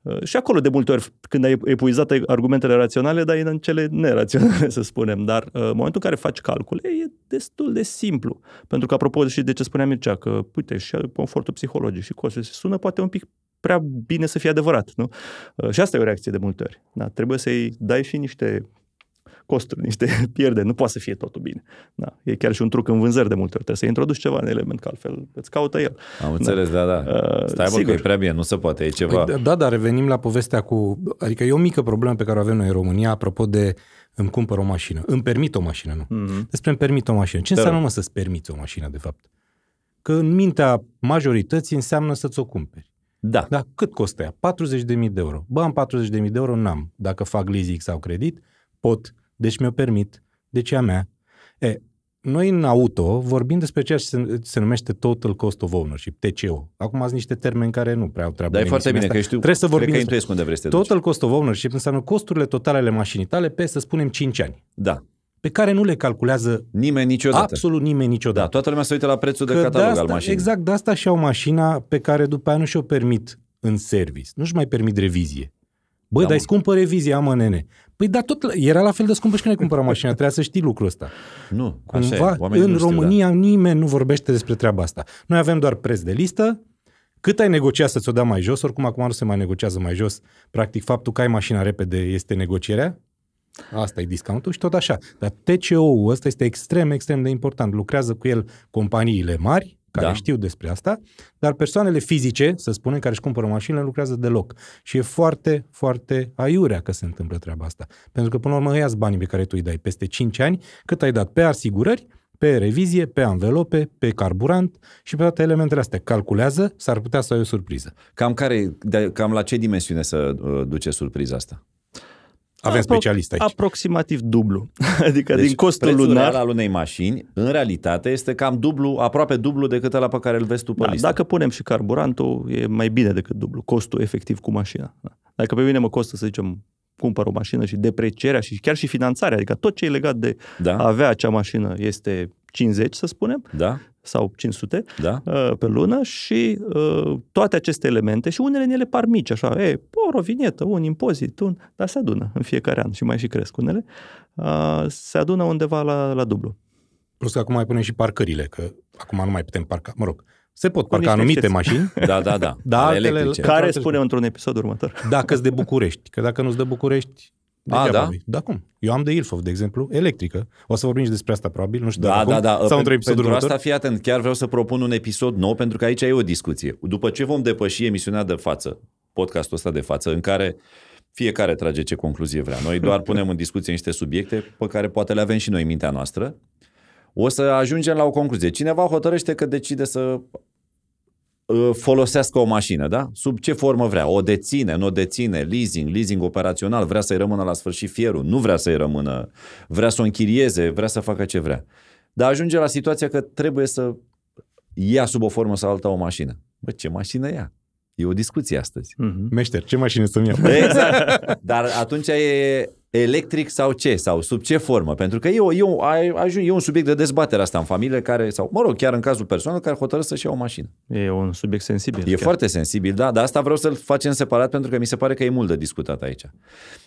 Uh, și acolo de multe ori, când ai epuizat argumentele raționale, dai în cele neraționale, să spunem. Dar uh, în momentul în care faci calcule, e destul de simplu. Pentru că, apropo, și de ce spunea Mircea, că, uite, și confortul psihologic și costurile se sună poate un pic prea bine să fie adevărat, nu? Și asta e o reacție de multe ori. Da, trebuie să-i dai și niște costuri, niște pierderi, nu poate să fie totul bine. Da. E chiar și un truc în vânzări de multe ori, trebuie să introduci ceva în element, că altfel îți caută el. Am da. înțeles, da, da. da. Uh, Stai bă, că e prea bine, nu se poate, e păi ceva. Păi, da, dar revenim la povestea cu, adică e o mică problemă pe care o avem noi în România, apropo de îmi cumpăr o mașină, îmi permit o mașină, nu? Mm-hmm. Despre îmi permit o mașină. Ce înseamnă mă să-ți permiți o mașină, de fapt? Că în mintea majorității înseamnă să-ți o cumperi. Da. Dar cât costă ea? 40.000 de euro. Bă, am 40.000 de euro, n-am. Dacă fac leasing sau credit, pot deci mi-o permit, deci e a mea. E, noi în auto vorbim despre ceea ce se, se numește total cost of ownership, TCO. Acum sunt niște termeni care nu prea au treabă. Dar e foarte bine, asta. că știu, Trebuie să vorbim cred că despre... unde vrei să Total duci. cost of ownership înseamnă costurile totale ale mașinii tale pe, să spunem, 5 ani. Da. Pe care nu le calculează nimeni niciodată. Absolut nimeni niciodată. Da, toată lumea se uită la prețul că de catalog de asta, al mașinii. Exact, de asta și au mașina pe care după aia nu și-o permit în service. Nu-și mai permit revizie. Bă, da, dar e scumpă revizia, mă, nene. Păi, dar tot era la fel de scumpă și când ai cumpărat mașina, trebuia să știi lucrul ăsta. Nu, Cumva, așa e, în nu știu, România da. nimeni nu vorbește despre treaba asta. Noi avem doar preț de listă, cât ai negociat să-ți o dea mai jos, oricum acum nu se mai negociază mai jos, practic faptul că ai mașina repede este negocierea, Asta e discountul și tot așa. Dar TCO-ul ăsta este extrem, extrem de important. Lucrează cu el companiile mari, care da. știu despre asta, dar persoanele fizice, să spunem, care își cumpără mașinile, lucrează deloc. Și e foarte, foarte aiurea că se întâmplă treaba asta. Pentru că, până la urmă, ia-ți banii pe care tu îi dai peste 5 ani, cât ai dat pe asigurări, pe revizie, pe anvelope, pe carburant și pe toate elementele astea. Calculează, s-ar putea să ai o surpriză. Cam, care, de, cam la ce dimensiune să uh, duce surpriza asta? Avem Apro- specialist aici. Aproximativ dublu. Adică deci din costul lunar... al unei mașini, în realitate, este cam dublu, aproape dublu decât la pe care îl vezi tu pe da, listă. Dacă punem și carburantul, e mai bine decât dublu, costul efectiv cu mașina. Da. Dacă pe mine mă costă, să zicem, cumpăr o mașină și deprecierea și chiar și finanțarea, adică tot ce e legat de da. a avea acea mașină este 50, să spunem, da sau 500 da. Uh, pe lună și uh, toate aceste elemente și unele în ele par mici, așa, e, o rovinietă, un impozit, un, dar se adună în fiecare an și mai și cresc unele, uh, se adună undeva la, la dublu. Plus că acum mai punem și parcările, că acum nu mai putem parca, mă rog, se pot parca anumite excepții. mașini. Da, da, da. da electrice. Care spune într-un episod următor. Dacă îți de București. Că dacă nu-ți de București, a, da? Da, cum? Eu am de Ilfov, de exemplu, electrică. O să vorbim și despre asta, probabil, nu știu da, dacă da, da, da. sau într Pentru următor. asta fii atent, chiar vreau să propun un episod nou, pentru că aici e o discuție. După ce vom depăși emisiunea de față, podcastul ăsta de față, în care fiecare trage ce concluzie vrea. Noi doar punem în discuție niște subiecte pe care poate le avem și noi în mintea noastră, o să ajungem la o concluzie. Cineva hotărăște că decide să Uh, folosească o mașină, da? Sub ce formă vrea? O deține, nu o deține, leasing, leasing operațional, vrea să-i rămână la sfârșit fierul, nu vrea să-i rămână, vrea să o închirieze, vrea să facă ce vrea. Dar ajunge la situația că trebuie să ia sub o formă sau alta o mașină. Bă, ce mașină ia? E o discuție astăzi. Mm-hmm. Meșter, ce mașină să-mi iau? Exact. Dar atunci e electric sau ce, sau sub ce formă. Pentru că eu, eu, ajung, e un subiect de dezbatere asta în familie care, sau mă rog, chiar în cazul persoanelor care hotărăsc să-și ia o mașină. E un subiect sensibil. E chiar. foarte sensibil, da, dar asta vreau să-l facem separat pentru că mi se pare că e mult de discutat aici.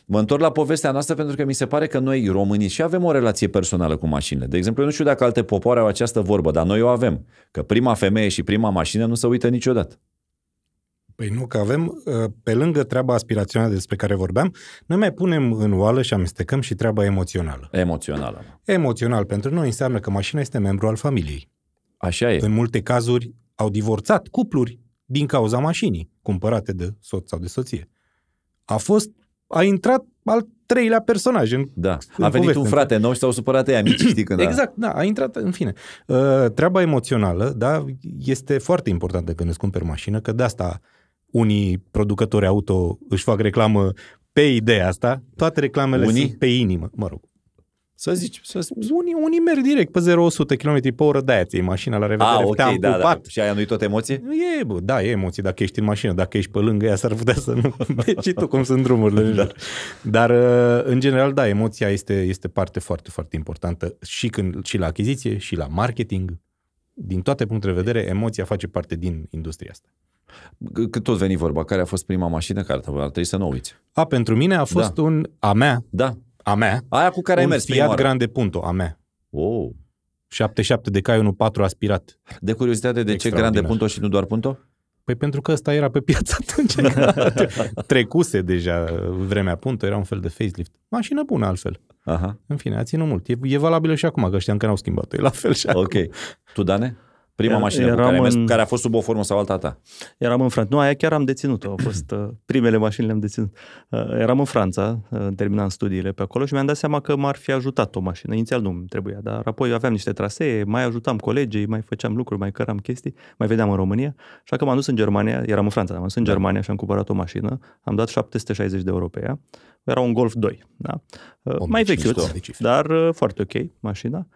Mă întorc la povestea noastră pentru că mi se pare că noi românii și avem o relație personală cu mașinile. De exemplu, eu nu știu dacă alte popoare au această vorbă, dar noi o avem. Că prima femeie și prima mașină nu se uită niciodată. Păi nu, că avem, ă, pe lângă treaba aspirațională despre care vorbeam, noi mai punem în oală și amestecăm și treaba emoțională. Emoțională. Emoțional pentru noi înseamnă că mașina este membru al familiei. Așa e. În multe cazuri au divorțat cupluri din cauza mașinii, cumpărate de soț sau de soție. A fost, a intrat al treilea personaj în Da, în a venit poveste. un frate nou și s-au supărat ei amici, știi când Exact, da, a intrat, în fine. Uh, treaba emoțională, da, este foarte importantă când îți cumperi mașină, că de asta unii producători auto își fac reclamă pe ideea asta, toate reclamele unii? sunt pe inimă, mă rog. Să zici, să zici, unii, unii merg direct pe 0100 100 km pe oră, de-aia ți mașina la revedere, ah, okay, te-am da, Da. Și aia nu-i tot emoție? E, bă, da, e emoție dacă ești în mașină, dacă ești pe lângă ea s-ar putea să nu Deci tu cum sunt drumurile. da. Dar, uh, în general, da, emoția este, este parte foarte, foarte importantă și, când, și la achiziție, și la marketing, din toate punctele de vedere, emoția face parte din industria asta. Cât tot veni vorba, care a fost prima mașină care ar trebui să nu uiți? A, pentru mine a fost da. un a mea. Da. A mea. Aia cu care ai mers Fiat Grande Punto, a mea. Oh. 77 de cai, 1.4 aspirat. De curiozitate, de ce Grande Punto și nu doar Punto? Păi pentru că ăsta era pe piață atunci. trecuse deja vremea puntă, era un fel de facelift. Mașină bună altfel. Aha. În fine, a ținut mult. E, e valabilă și acum, că știam că n-au schimbat-o. E la fel și Ok. Acum. Tu, Dane? Prima Era, mașină eram care, în... care a fost sub o formă sau alta ta. Eram în Franța. Nu, aia chiar am deținut-o. Au fost uh, primele mașini le-am deținut. Uh, eram în Franța, uh, terminam studiile pe acolo și mi-am dat seama că m-ar fi ajutat o mașină. Inițial nu trebuia, dar apoi aveam niște trasee, mai ajutam colegii, mai făceam lucruri, mai căram chestii, mai vedeam în România. Așa că m-am dus în Germania, eram în Franța, m-am dus în da. Germania și am cumpărat o mașină. Am dat 760 de euro pe ea. Era un Golf 2, da? mai vechiut, dar foarte ok mașina.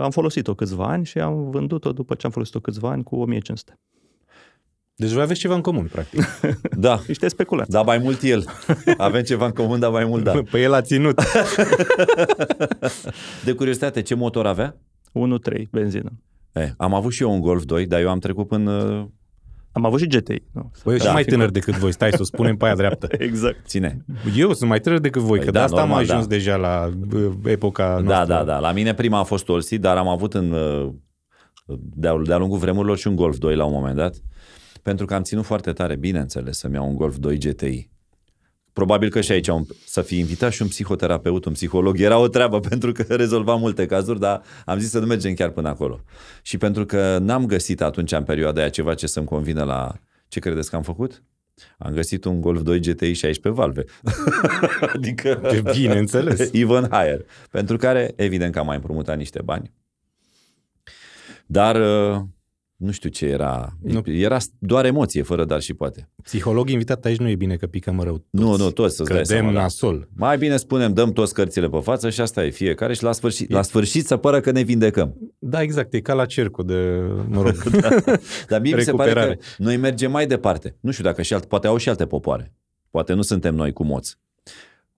Am folosit-o câțiva ani și am vândut-o după ce am folosit-o câțiva ani cu 1500. Deci voi aveți ceva în comun, practic. Da. Niște speculați. Da, mai mult el. Avem ceva în comun, dar mai mult da. Păi el a ținut. De curiozitate, ce motor avea? 1.3, benzină. Eh, am avut și eu un Golf 2, dar eu am trecut până am avut și GTI. Nu? Băi, eu da, mai tânăr decât voi, stai să o spunem pe aia dreaptă. exact. Ține. Eu sunt mai tânăr decât voi, păi că da, de asta normal, am ajuns da. deja la uh, epoca da, noastră. Da, da, da. La mine prima a fost Olsi, dar am avut în, uh, de-a, de lungul vremurilor și un Golf 2 la un moment dat, pentru că am ținut foarte tare, bineînțeles, să-mi iau un Golf 2 GTI. Probabil că și aici un, să fi invitat și un psihoterapeut, un psiholog, era o treabă pentru că rezolva multe cazuri, dar am zis să nu mergem chiar până acolo. Și pentru că n-am găsit atunci în perioada aia ceva ce să-mi convină la ce credeți că am făcut, am găsit un Golf 2 GTI 16 valve. adică... bineînțeles. Even higher. Pentru care, evident că am mai împrumutat niște bani. Dar uh, nu știu ce era. Nu. Era doar emoție, fără dar și poate. Psiholog invitat aici nu e bine că picăm rău. Toți. Nu, nu, toți să-ți la sol. Mai bine spunem, dăm toți cărțile pe față și asta e fiecare și la sfârșit, e... la sfârșit să pară că ne vindecăm. Da, exact, e ca la cercul de, mă rog, da. Dar mie mi se pare că noi mergem mai departe. Nu știu dacă și alt, poate au și alte popoare. Poate nu suntem noi cu moți.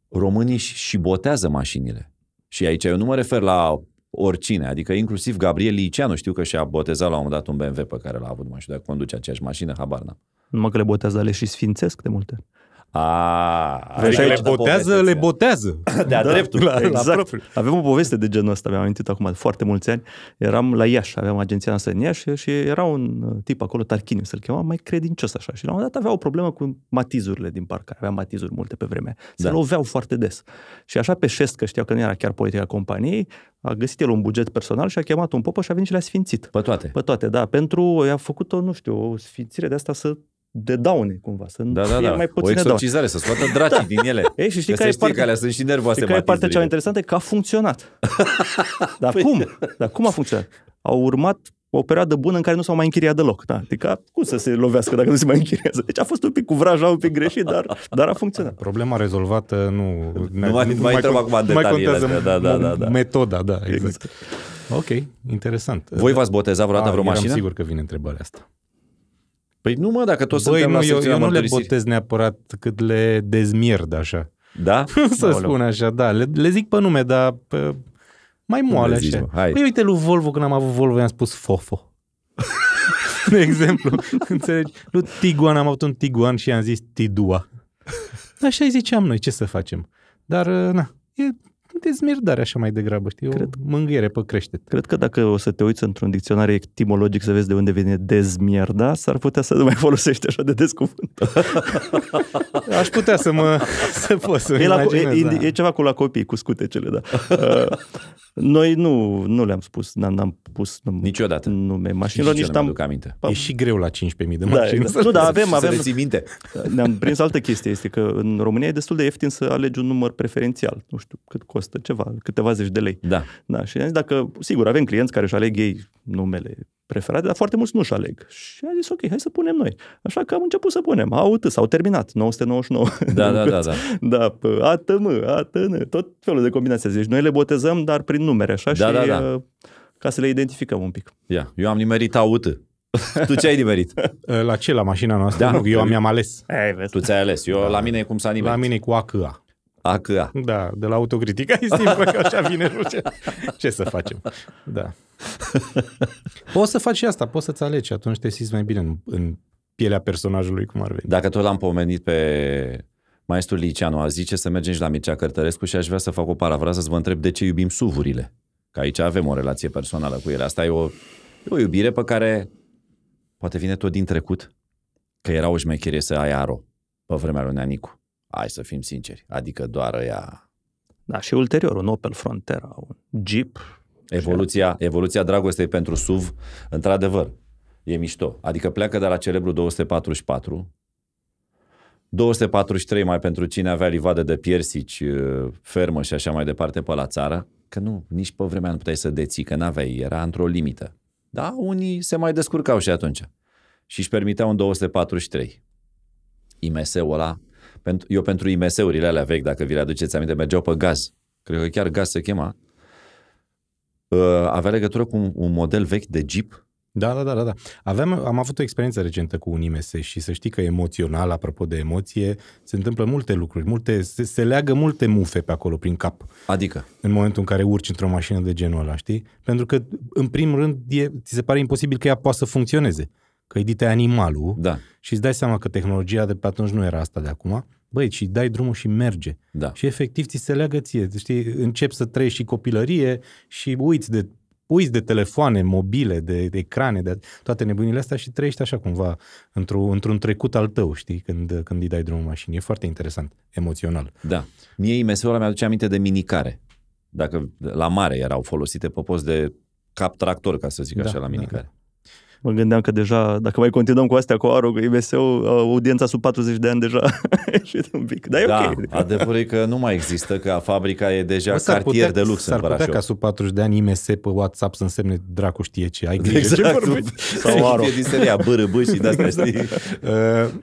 Românii și botează mașinile. Și aici eu nu mă refer la oricine, adică inclusiv Gabriel Liceanu știu că și-a botezat la un moment dat un BMW pe care l-a avut, mă știu dacă conduce aceeași mașină, habar n-am. Numai că le botează, le și sfințesc de multe ori. Ah, adică le botează, le botează. De-a da, dreptul, la, exact. La Avem o poveste de genul ăsta, mi-am amintit acum, foarte mulți ani. Eram la Iași, aveam agenția noastră în Iași și era un uh, tip acolo, Tarchiniu să-l chema, mai credincios așa. Și la un moment dat avea o problemă cu matizurile din parc, avea matizuri multe pe vremea. Se da. loveau foarte des. Și așa pe șest, că știau că nu era chiar politica companiei, a găsit el un buget personal și a chemat un popă și a venit și le-a sfințit. Pe toate. Pe toate, da. Pentru, i-a făcut o, nu știu, o sfințire de asta să de daune, cumva, să da, da, fie da. mai O exorcizare, daune. să scoată dracii da. din ele. Ei, și știi care e partea, sunt și nervoase știi care e partea cea mai interesantă? Că a funcționat. Dar păi... cum? Dar cum a funcționat? Au urmat o perioadă bună în care nu s-au mai închiriat deloc. Da? Adică cum să se lovească dacă nu se mai închiriază? Deci a fost un pic cu vraja, un pic greșit, dar, dar a funcționat. Problema rezolvată nu... Nu, mai, nu mai, mai acum în detaliile Da, da, da, da. Metoda, da, exact. exact. Ok, interesant. Voi v-ați botezat vreodată da, vreo mașină? sigur că vine întrebarea asta. Păi nu mă, dacă toți Băi, suntem nu, la eu, eu nu le botez neapărat cât le dezmierd așa. Da? să Aoleu. spun așa, da. Le, le zic pe nume, dar pe, mai moale Zici, așa. hai. Păi uite lui Volvo, când am avut Volvo, i-am spus Fofo. de exemplu, înțelegi? Lu Tiguan am avut un Tiguan și i-am zis Tidua. Așa îi ziceam noi, ce să facem? Dar, na, e dezmirdare așa mai degrabă, știi? Cred, o mângâiere pe creștet. Cred că dacă o să te uiți într-un dicționar etimologic să vezi de unde vine dezmierda, s-ar putea să nu mai folosești așa de des cuvânt. Aș putea să mă să pot să e, la, imaginez, e, da. e, ceva cu la copii, cu scutecele, da. Noi nu, nu le-am spus, n-am, n-am pus nume, Niciodată. nume mașinilor. Și nici nu am aminte. E și greu la 15.000 de da, mașini. Da, să, nu, da, avem, avem. Să minte. Ne-am prins altă chestie, este că în România e destul de ieftin să alegi un număr preferențial. Nu știu cât costă, ceva, câteva zeci de lei. Da. da și dacă, sigur, avem clienți care își aleg ei numele preferate, dar foarte mulți nu-și aleg. Și a zis, ok, hai să punem noi. Așa că am început să punem. AUT, s-au terminat, 999. Da, da, da, da. Da, ATM, ATN, tot felul de combinații. Deci noi le botezăm, dar prin numere, așa, da, și da, da. Uh, ca să le identificăm un pic. Ia, eu am nimerit AUT. Tu ce ai nimerit? Uh, la ce, la mașina noastră? Da, nu, eu am, mi-am ales. Ai, vezi. Tu ți-ai ales. Eu, da. la mine e cum s-a nimerit. La mine e cu ACA. ACA. Da, de la autocritica e simplu că așa vine, nu ce, ce să facem. Da. poți să faci și asta, poți să-ți alegi atunci te simți mai bine în, în pielea personajului, cum ar veni. Dacă tot l-am pomenit pe maestrul Liceanu, a zice să mergem și la Mircea Cărtărescu și aș vrea să fac o parafrază să vă întreb de ce iubim suvurile. Că aici avem o relație personală cu ele. Asta e o, e o iubire pe care poate vine tot din trecut, că era o șmecherie să ai aro pe vremea lui Neanicu. Hai să fim sinceri, adică doar ea... Da, și ulterior, un Opel Frontera, un Jeep Evoluția, evoluția dragostei pentru SUV, într-adevăr, e mișto. Adică pleacă de la celebrul 244, 243 mai pentru cine avea livadă de piersici, uh, fermă și așa mai departe pe la țară, că nu, nici pe vremea nu puteai să deții, că n-aveai, era într-o limită. Da, unii se mai descurcau și atunci. Și își permiteau un 243. IMS-ul ăla, pentru, eu pentru IMS-urile alea vechi, dacă vi le aduceți aminte, mergeau pe gaz. Cred că chiar gaz se chema. Uh, avea legătură cu un, un model vechi de Jeep, da, da, da, da. da. Aveam, am avut o experiență recentă cu un IMS și să știi că emoțional, apropo de emoție, se întâmplă multe lucruri, multe, se, se leagă multe mufe pe acolo prin cap. Adică? În momentul în care urci într-o mașină de genul ăla, știi? Pentru că, în primul rând, e, ți se pare imposibil că ea poate să funcționeze. Că e dite animalul da. și îți dai seama că tehnologia de pe atunci nu era asta de acum băi, și dai drumul și merge. Da. Și efectiv ți se leagă ție. Știi, încep să trăiești și copilărie și uiți de uiți de telefoane mobile, de, de ecrane, de toate nebunile astea și trăiești așa cumva într un într-un trecut al tău, știi, când, când îi dai drumul mașinii. E foarte interesant, emoțional. Da. Mie IMS-ul ăla mi-aduce aminte de minicare. Dacă la mare erau folosite pe post de cap tractor, ca să zic da, așa, la da, minicare. Da, da. Mă gândeam că deja, dacă mai continuăm cu astea cu Aru, IBS-ul, uh, audiența sub 40 de ani deja e un pic. Dar e da, ok. adevărul e că nu mai există, că fabrica e deja Bă, cartier putea, de lux în Parașov. putea ca sub 40 de ani IMS pe WhatsApp să însemne dracu știe ce, ai grijă exact. ce vorbești. Sau Aru. Fie din seria bărâbâ și de-astea da. știi. Uh,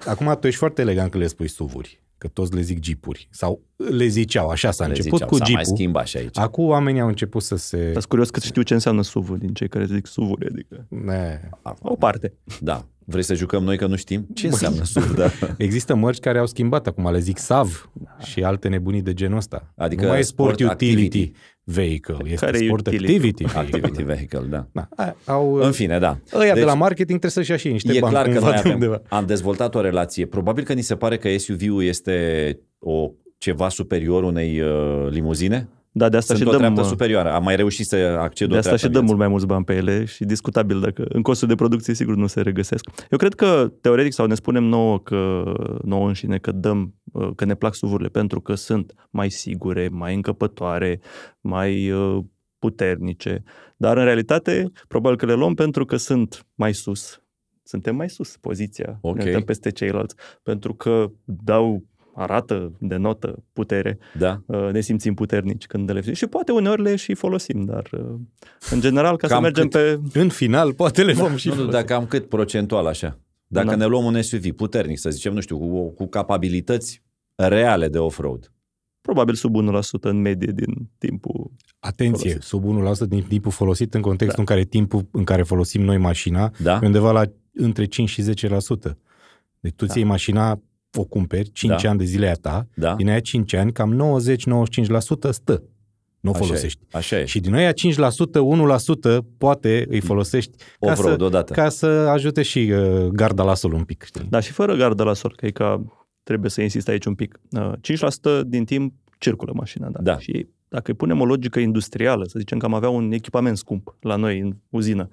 acum tu ești foarte elegant când le spui suvuri că toți le zic jeepuri. Sau le ziceau, așa s-a le început ziceau, cu Mai schimbat și aici. Acum oamenii au început să se... Sunt curios că știu ce înseamnă suv din cei care zic suv adică... Ne. O parte. Da. Vrei să jucăm noi că nu știm? Ce înseamnă SUV? Da. Există mărci care au schimbat acum, le zic SAV da. și alte nebunii de genul ăsta. Adică nu mai e sport, sport utility. Activity vehicle, este Care sport activity, vehicle. Activity vehicle, da. da. A, au, în fine, da. Ăia deci, de la marketing trebuie să-și ia și niște e bani. E clar că noi avem, am dezvoltat o relație. Probabil că ni se pare că SUV-ul este o, ceva superior unei uh, limuzine, da, de asta Sunt și o dăm, treaptă superioară. Am mai reușit să acced De asta și dăm mult mai mulți bani pe ele și discutabil dacă în costul de producție sigur nu se regăsesc. Eu cred că teoretic sau ne spunem nouă că nouă înșine că dăm uh, că ne plac suvurile pentru că sunt mai sigure, mai încăpătoare, mai uh, puternice, dar în realitate probabil că le luăm pentru că sunt mai sus. Suntem mai sus poziția, okay. ne uităm peste ceilalți, pentru că dau arată, denotă putere, da. Uh, ne simțim puternici când le Și poate uneori le și folosim, dar uh, în general ca cam să mergem cât, pe... În final poate le vom da, și nu, folosi. Dar cam cât procentual așa? Dacă da. ne luăm un SUV puternic, să zicem, nu știu, cu, cu capabilități reale de off-road, probabil sub 1% în medie din timpul Atenție, folosit. sub 1% din timpul folosit în contextul da. în care timpul în care folosim noi mașina da. e undeva la între 5 și 10%. Deci tu da. ți mașina o cumperi, 5 da. ani de zile a ta, da. din aia 5 ani, cam 90-95% stă. Nu o folosești. E, așa e. Și din aia 5%, 1% poate îi mm. folosești o ca, vreo, să, ca să ajute și uh, garda la sol un pic. Știi? Da, și fără garda la sol, că e ca trebuie să insist aici un pic. Uh, 5% din timp circulă mașina, da. da. Și dacă îi punem o logică industrială, să zicem că am avea un echipament scump la noi în uzină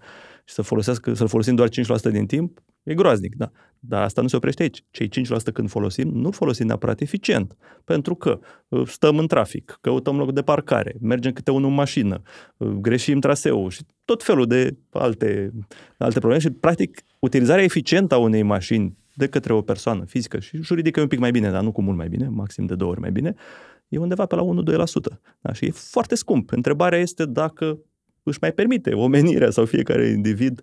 și să folosească, să-l folosim doar 5% din timp, e groaznic, da. Dar asta nu se oprește aici. Cei 5% când folosim, nu folosim neapărat eficient. Pentru că uh, stăm în trafic, căutăm loc de parcare, mergem câte unul în mașină, uh, greșim traseul și tot felul de alte, alte probleme. Și, practic, utilizarea eficientă a unei mașini de către o persoană fizică și juridică e un pic mai bine, dar nu cu mult mai bine, maxim de două ori mai bine, e undeva pe la 1-2%. Da? Și e foarte scump. Întrebarea este dacă își mai permite omenirea sau fiecare individ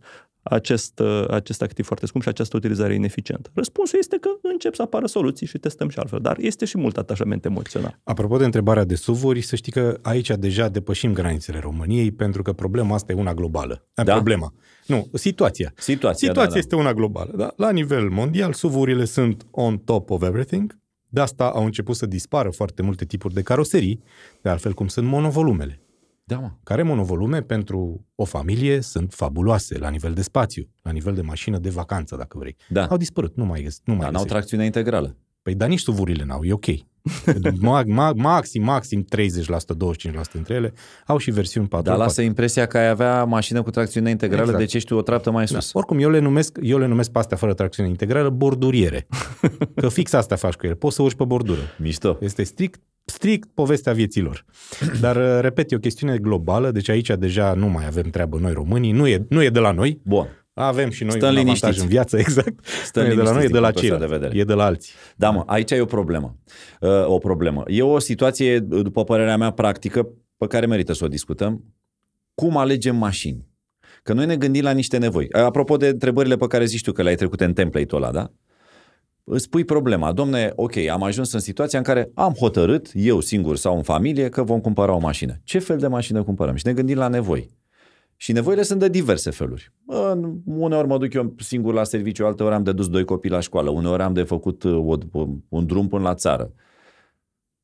acest, uh, acest activ foarte scump și această utilizare ineficientă. Răspunsul este că încep să apară soluții și testăm și altfel, dar este și mult atașament emoțional. Apropo de întrebarea de suvuri, să știi că aici deja depășim granițele României pentru că problema asta e una globală. Da? Problema. Nu, situația. Situația, situația da, da. este da. una globală. Da? La nivel mondial, suvurile sunt on top of everything. De asta au început să dispară foarte multe tipuri de caroserii, de altfel cum sunt monovolumele. Da, mă. Care monovolume pentru o familie sunt fabuloase la nivel de spațiu, la nivel de mașină de vacanță, dacă vrei. Da. Au dispărut, nu mai da, găsesc. Nu mai da, găsesc. n-au tracțiune integrală. Păi, dar nici suvurile n-au, e ok. Mag, ma- maxim, maxim 30%, 25% între ele au și versiuni 4 Dar lasă impresia că ai avea mașină cu tracțiune integrală, exact. deci ești o traptă mai sus. Da. Oricum, eu le numesc, eu le numesc pe astea fără tracțiune integrală borduriere. că fix asta faci cu ele. Poți să urci pe bordură. Mișto. Este strict strict povestea vieților. Dar, uh, repet, e o chestiune globală, deci aici deja nu mai avem treabă noi românii, nu e, nu e de la noi. Bun. Avem și noi Stăm un avantaj în viață, exact. Stăm nu e de la noi, e de la ceilalți, de vedere. e de la alții. Da, mă, aici e o problemă. Uh, o problemă. E o situație, după părerea mea, practică, pe care merită să o discutăm. Cum alegem mașini? Că noi ne gândim la niște nevoi. Apropo de întrebările pe care zici tu că le-ai trecut în template-ul ăla, da? îți pui problema. Domne, ok, am ajuns în situația în care am hotărât, eu singur sau în familie, că vom cumpăra o mașină. Ce fel de mașină cumpărăm? Și ne gândim la nevoi. Și nevoile sunt de diverse feluri. uneori mă duc eu singur la serviciu, alteori am de dus doi copii la școală, uneori am de făcut uh, un drum până la țară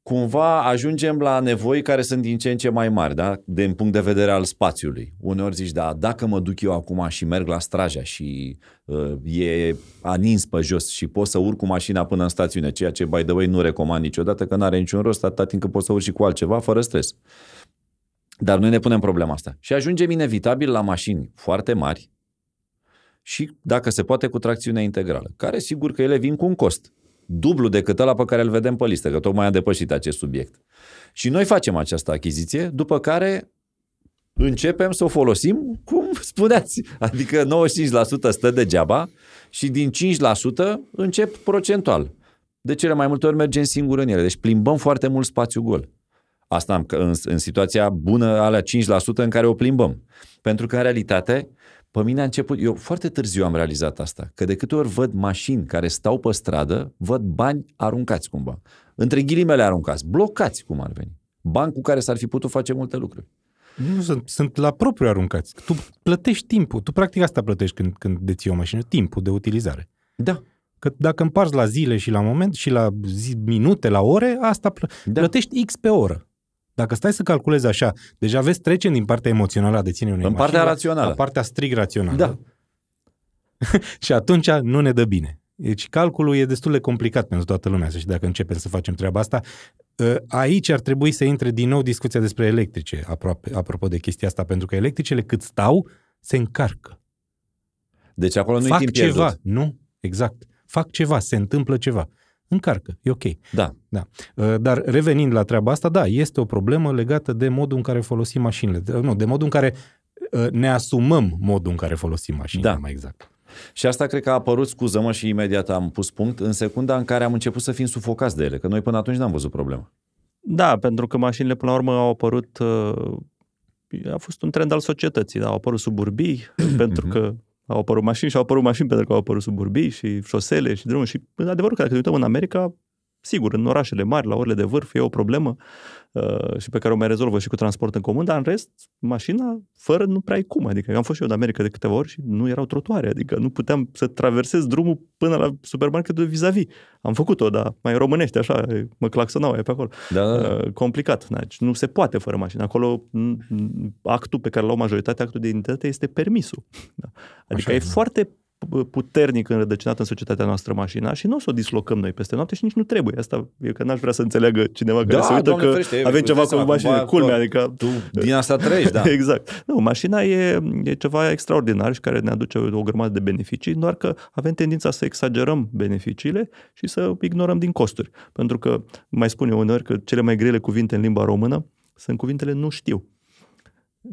cumva ajungem la nevoi care sunt din ce în ce mai mari, da? din punct de vedere al spațiului. Uneori zici, da, dacă mă duc eu acum și merg la straja și uh, e anins pe jos și pot să urc cu mașina până în stațiune, ceea ce, by the way, nu recomand niciodată, că nu are niciun rost atât timp cât poți să urci și cu altceva fără stres. Dar noi ne punem problema asta. Și ajungem inevitabil la mașini foarte mari și, dacă se poate, cu tracțiune integrală, care sigur că ele vin cu un cost dublu decât ăla pe care îl vedem pe listă, că tocmai a depășit acest subiect. Și noi facem această achiziție, după care începem să o folosim, cum spuneați, adică 95% stă degeaba și din 5% încep procentual. De cele mai multe ori mergem singur în ele, deci plimbăm foarte mult spațiu gol. Asta în, în situația bună alea 5% în care o plimbăm. Pentru că, în realitate, pe mine a început, eu foarte târziu am realizat asta, că de câte ori văd mașini care stau pe stradă, văd bani aruncați cumva. Între ghilimele aruncați, blocați cum ar veni. Bani cu care s-ar fi putut face multe lucruri. Nu sunt, sunt la propriu aruncați. Tu plătești timpul. Tu practic asta plătești când, când deții o mașină, timpul de utilizare. Da. Că dacă împarți la zile și la moment și la zi, minute, la ore, asta plă- da. plătești X pe oră. Dacă stai să calculezi așa, deja vezi trece din partea emoțională a deținerii unei În mașini, partea rațională. La partea strig rațională. Da. și atunci nu ne dă bine. Deci calculul e destul de complicat pentru toată lumea și dacă începem să facem treaba asta, ă, aici ar trebui să intre din nou discuția despre electrice, aproape, apropo de chestia asta, pentru că electricele cât stau, se încarcă. Deci acolo nu Fac e timp ceva, pierdut. nu? Exact. Fac ceva, se întâmplă ceva încarcă, e ok. Da. da. Uh, dar revenind la treaba asta, da, este o problemă legată de modul în care folosim mașinile. De, uh, nu, de modul în care uh, ne asumăm modul în care folosim mașinile, da. mai exact. Și asta cred că a apărut, scuză-mă și imediat am pus punct, în secunda în care am început să fim sufocați de ele, că noi până atunci n-am văzut problema. Da, pentru că mașinile până la urmă au apărut, a fost un trend al societății, da, au apărut suburbii, pentru mhm. că au apărut mașini și au apărut mașini pentru că au apărut suburbii și șosele și drumuri. Și, în adevăr, că dacă ne uităm în America, sigur, în orașele mari, la orele de vârf, e o problemă. Uh, și pe care o mai rezolvă și cu transport în comun, dar în rest, mașina fără nu prea ai cum. Adică am fost și eu în America de câteva ori și nu erau trotuare, adică nu puteam să traversez drumul până la supermarketul vis-a-vis. Am făcut-o, dar mai românește așa, mă claxonau pe acolo. Da, da. Uh, complicat, deci nu se poate fără mașină. Acolo actul pe care l-au majoritatea, actul de identitate, este permisul. Da. Adică așa, e da. foarte puternic înrădăcinată în societatea noastră mașina și nu o să o dislocăm noi peste noapte și nici nu trebuie. Asta e că n-aș vrea să înțeleagă cineva care da, se uită că ferește, avem ceva cu mașina. culmea, adică... Tu din asta trăiești, da. exact. Nu, mașina e, e ceva extraordinar și care ne aduce o grămadă de beneficii, doar că avem tendința să exagerăm beneficiile și să ignorăm din costuri. Pentru că, mai spun eu uneori, că cele mai grele cuvinte în limba română sunt cuvintele nu știu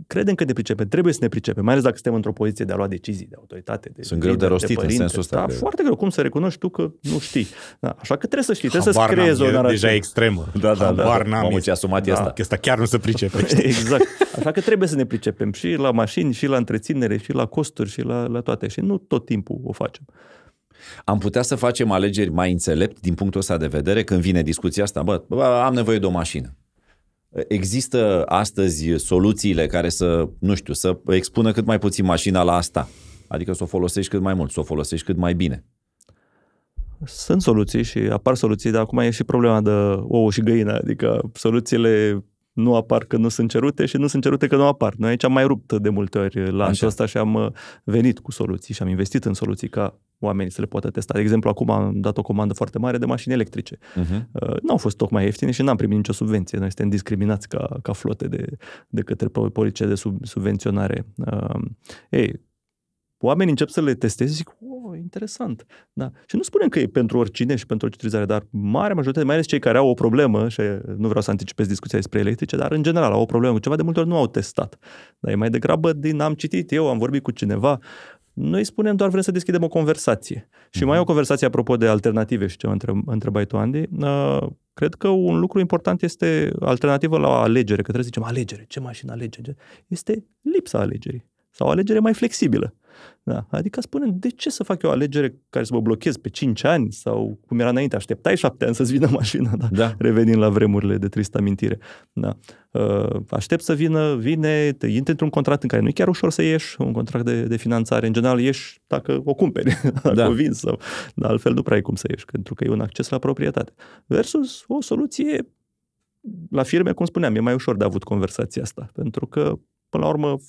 credem că ne pricepem, trebuie să ne pricepem, mai ales dacă suntem într-o poziție de a lua decizii, de autoritate. De Sunt greu de rostit de părinte, în sensul ăsta. Da, greu. foarte greu. Cum să recunoști tu că nu știi? Da, așa că trebuie să știi, trebuie să-ți creezi o narație. deja extremă. Da, da, da. Habar n-am. Mamă, asumat da. asta. Că asta chiar nu se pricepe. exact. Așa că trebuie să ne pricepem și la mașini, și la întreținere, și la costuri, și la, la toate. Și nu tot timpul o facem. Am putea să facem alegeri mai înțelept din punctul ăsta de vedere când vine discuția asta, bă, bă am nevoie de o mașină. Există astăzi soluțiile care să, nu știu, să expună cât mai puțin mașina la asta? Adică să o folosești cât mai mult, să o folosești cât mai bine. Sunt soluții și apar soluții, dar acum e și problema de ouă și găină, adică soluțiile nu apar că nu sunt cerute și nu sunt cerute că nu apar. Noi aici am mai rupt de multe ori la asta și am uh, venit cu soluții și am investit în soluții ca oamenii să le poată testa. De exemplu, acum am dat o comandă foarte mare de mașini electrice. Uh-huh. Mhm. nu au fost tocmai ieftine și n-am primit nicio subvenție. Noi suntem discriminați ca, ca flote de, de către poliție de sub, subvenționare. Uh, ei, oamenii încep să le testeze și zic, o, interesant. Da. Și nu spunem că e pentru oricine și pentru orice utilizare, dar marea majoritate, mai ales cei care au o problemă, și nu vreau să anticipez discuția despre electrice, dar în general au o problemă cu ceva, de multe ori nu au testat. Dar e mai degrabă din am citit eu, am vorbit cu cineva, noi spunem doar vrem să deschidem o conversație. Și mai e o conversație apropo de alternative și ce întreb, întrebai tu, Andy. Uh, cred că un lucru important este alternativă la alegere, că trebuie să zicem alegere, ce mașină alege? Este lipsa alegerii sau o alegere mai flexibilă. Da. Adică spune de ce să fac eu o alegere care să mă blochez pe 5 ani sau cum era înainte, așteptai 7 ani să-ți vină mașina, da? da. Revenind la vremurile de tristă amintire. Da. Uh, aștept să vină, vine, te intri într-un contract în care nu e chiar ușor să ieși, un contract de, de finanțare. În general ieși dacă o cumperi, dacă da. o vin sau... Dar altfel nu prea ai cum să ieși, pentru că e un acces la proprietate. Versus o soluție la firme, cum spuneam, e mai ușor de avut conversația asta, pentru că până la urmă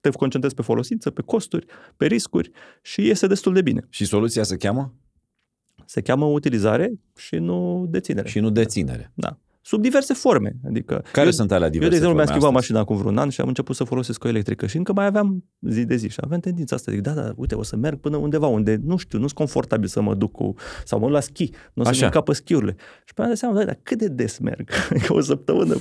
te concentrezi pe folosință, pe costuri, pe riscuri și iese destul de bine. Și soluția se cheamă? Se cheamă utilizare și nu deținere. Și nu deținere. Da sub diverse forme. Adică Care eu, sunt alea diverse Eu, de exemplu, mi-am schimbat mașina acum vreun an și am început să folosesc o electrică și încă mai aveam zi de zi și aveam tendința asta. adică, da, da, uite, o să merg până undeva unde, nu știu, nu sunt confortabil să mă duc cu, sau mă duc la schi, nu o să-mi încapă schiurile. Și pe am dat seama, da, dar cât de des merg? Că adică o săptămână,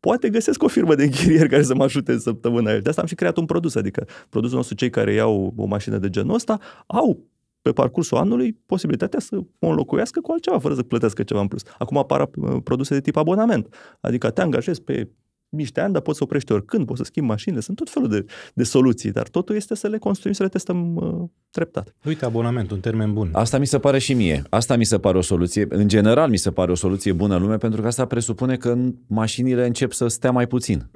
poate găsesc o firmă de închirier care să mă ajute în săptămâna De asta am și creat un produs, adică produsul nostru, cei care iau o mașină de genul ăsta, au pe parcursul anului posibilitatea să o înlocuiască cu altceva, fără să plătească ceva în plus. Acum apar uh, produse de tip abonament, adică te angajezi pe niște ani, dar poți să oprești oricând, poți să schimbi mașinile, sunt tot felul de, de soluții, dar totul este să le construim, să le testăm uh, treptat. Uite, abonament, un termen bun. Asta mi se pare și mie. Asta mi se pare o soluție, în general mi se pare o soluție bună în lume, pentru că asta presupune că mașinile încep să stea mai puțin.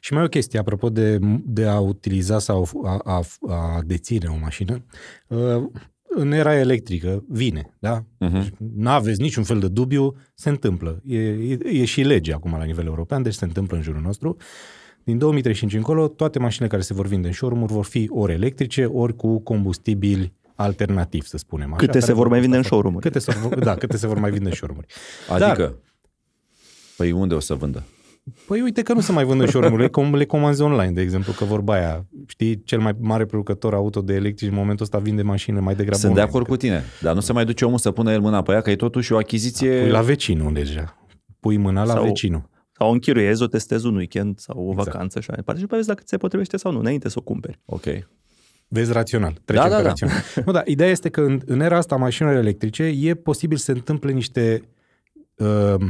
Și mai o chestie, apropo de, de a utiliza sau a, a, a deține o mașină, uh, în era electrică, vine, da? Uh-huh. Mhm. Deci nu aveți niciun fel de dubiu, se întâmplă. E, e, e și lege acum la nivel european, deci se întâmplă în jurul nostru. Din 2035 încolo, toate mașinile care se vor vinde în showroom vor fi ori electrice, ori cu combustibili alternativ, să spunem. Așa, câte se vor mai vinde în showroom Câte se, da, câte se vor mai vinde în showroom Adică? Dar, păi unde o să vândă? Păi uite că nu se mai vând în showroom cum le comanzi online, de exemplu, că vorba aia. Știi, cel mai mare producător auto de electrici în momentul ăsta vinde mașini mai degrabă. Sunt de acord cu tine, dar nu se mai duce omul să pună el mâna pe ea, că e totuși o achiziție... Pui la vecinul deja. Pui mâna la sau, vecinul. Sau închiruiezi, o testezi un weekend sau o exact. vacanță și așa departe și vezi dacă ți se potrivește sau nu, înainte să o cumperi. Ok. Vezi rațional. Da, Trecem da, da, da. rațional. Nu, da, ideea este că în, în era asta mașinilor electrice e posibil să se întâmple niște uh,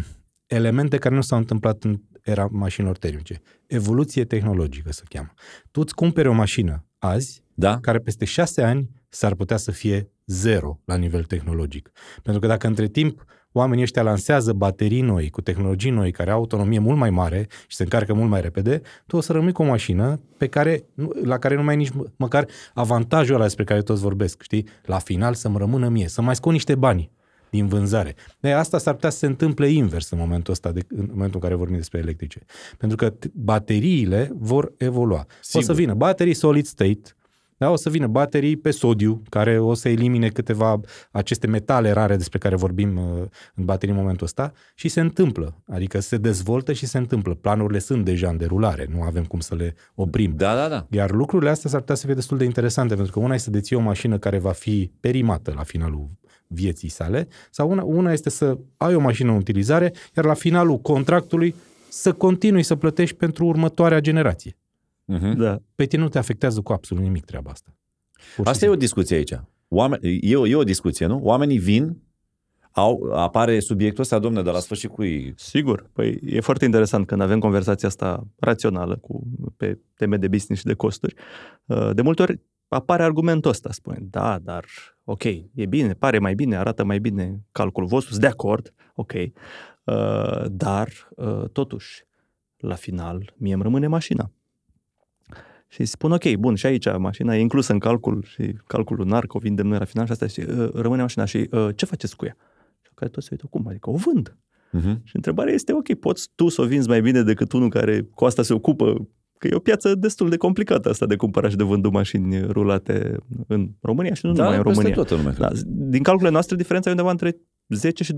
elemente care nu s-au întâmplat în era mașinilor termice. Evoluție tehnologică se cheamă. Tu îți cumperi o mașină azi, da? care peste șase ani s-ar putea să fie zero la nivel tehnologic. Pentru că dacă între timp oamenii ăștia lansează baterii noi, cu tehnologii noi, care au autonomie mult mai mare și se încarcă mult mai repede, tu o să rămâi cu o mașină pe care, la care nu mai ai nici măcar avantajul ăla despre care toți vorbesc, știi? La final să-mi rămână mie, să mai scot niște bani din vânzare. De asta s-ar putea să se întâmple invers în momentul ăsta, de, în momentul în care vorbim despre electrice. Pentru că bateriile vor evolua. Sigur. O să vină baterii solid state, da, o să vină baterii pe sodiu, care o să elimine câteva aceste metale rare despre care vorbim uh, în baterii în momentul ăsta și se întâmplă. Adică se dezvoltă și se întâmplă. Planurile sunt deja în derulare, nu avem cum să le oprim. Da, da, da. Iar lucrurile astea s-ar putea să fie destul de interesante, pentru că una este să deții o mașină care va fi perimată la finalul vieții sale, sau una, una este să ai o mașină în utilizare, iar la finalul contractului să continui să plătești pentru următoarea generație. Uh-huh. Da. Pe tine nu te afectează cu absolut nimic treaba asta. Pur asta e o discuție aici. Oameni, e, o, e o discuție, nu? Oamenii vin, au, apare subiectul ăsta, domne, de la sfârșit cu ei. Sigur, păi e foarte interesant când avem conversația asta rațională cu, pe teme de business și de costuri. De multe ori apare argumentul ăsta, spune, da, dar ok, e bine, pare mai bine, arată mai bine calculul vostru, sunt de acord, ok, uh, dar uh, totuși, la final, mie îmi rămâne mașina. Și spun, ok, bun, și aici mașina e inclusă în calcul și calculul lunar, că o vindem noi la final și asta și uh, rămâne mașina și uh, ce faceți cu ea? Și care tot se uită, cum? Adică o vând. Uh-huh. Și întrebarea este, ok, poți tu să o vinzi mai bine decât unul care cu asta se ocupă Că e o piață destul de complicată asta de cumpărat și de vândut mașini rulate în România și nu da, numai în România. Tot în lume, da, din calculele noastre, diferența e undeva între 10 și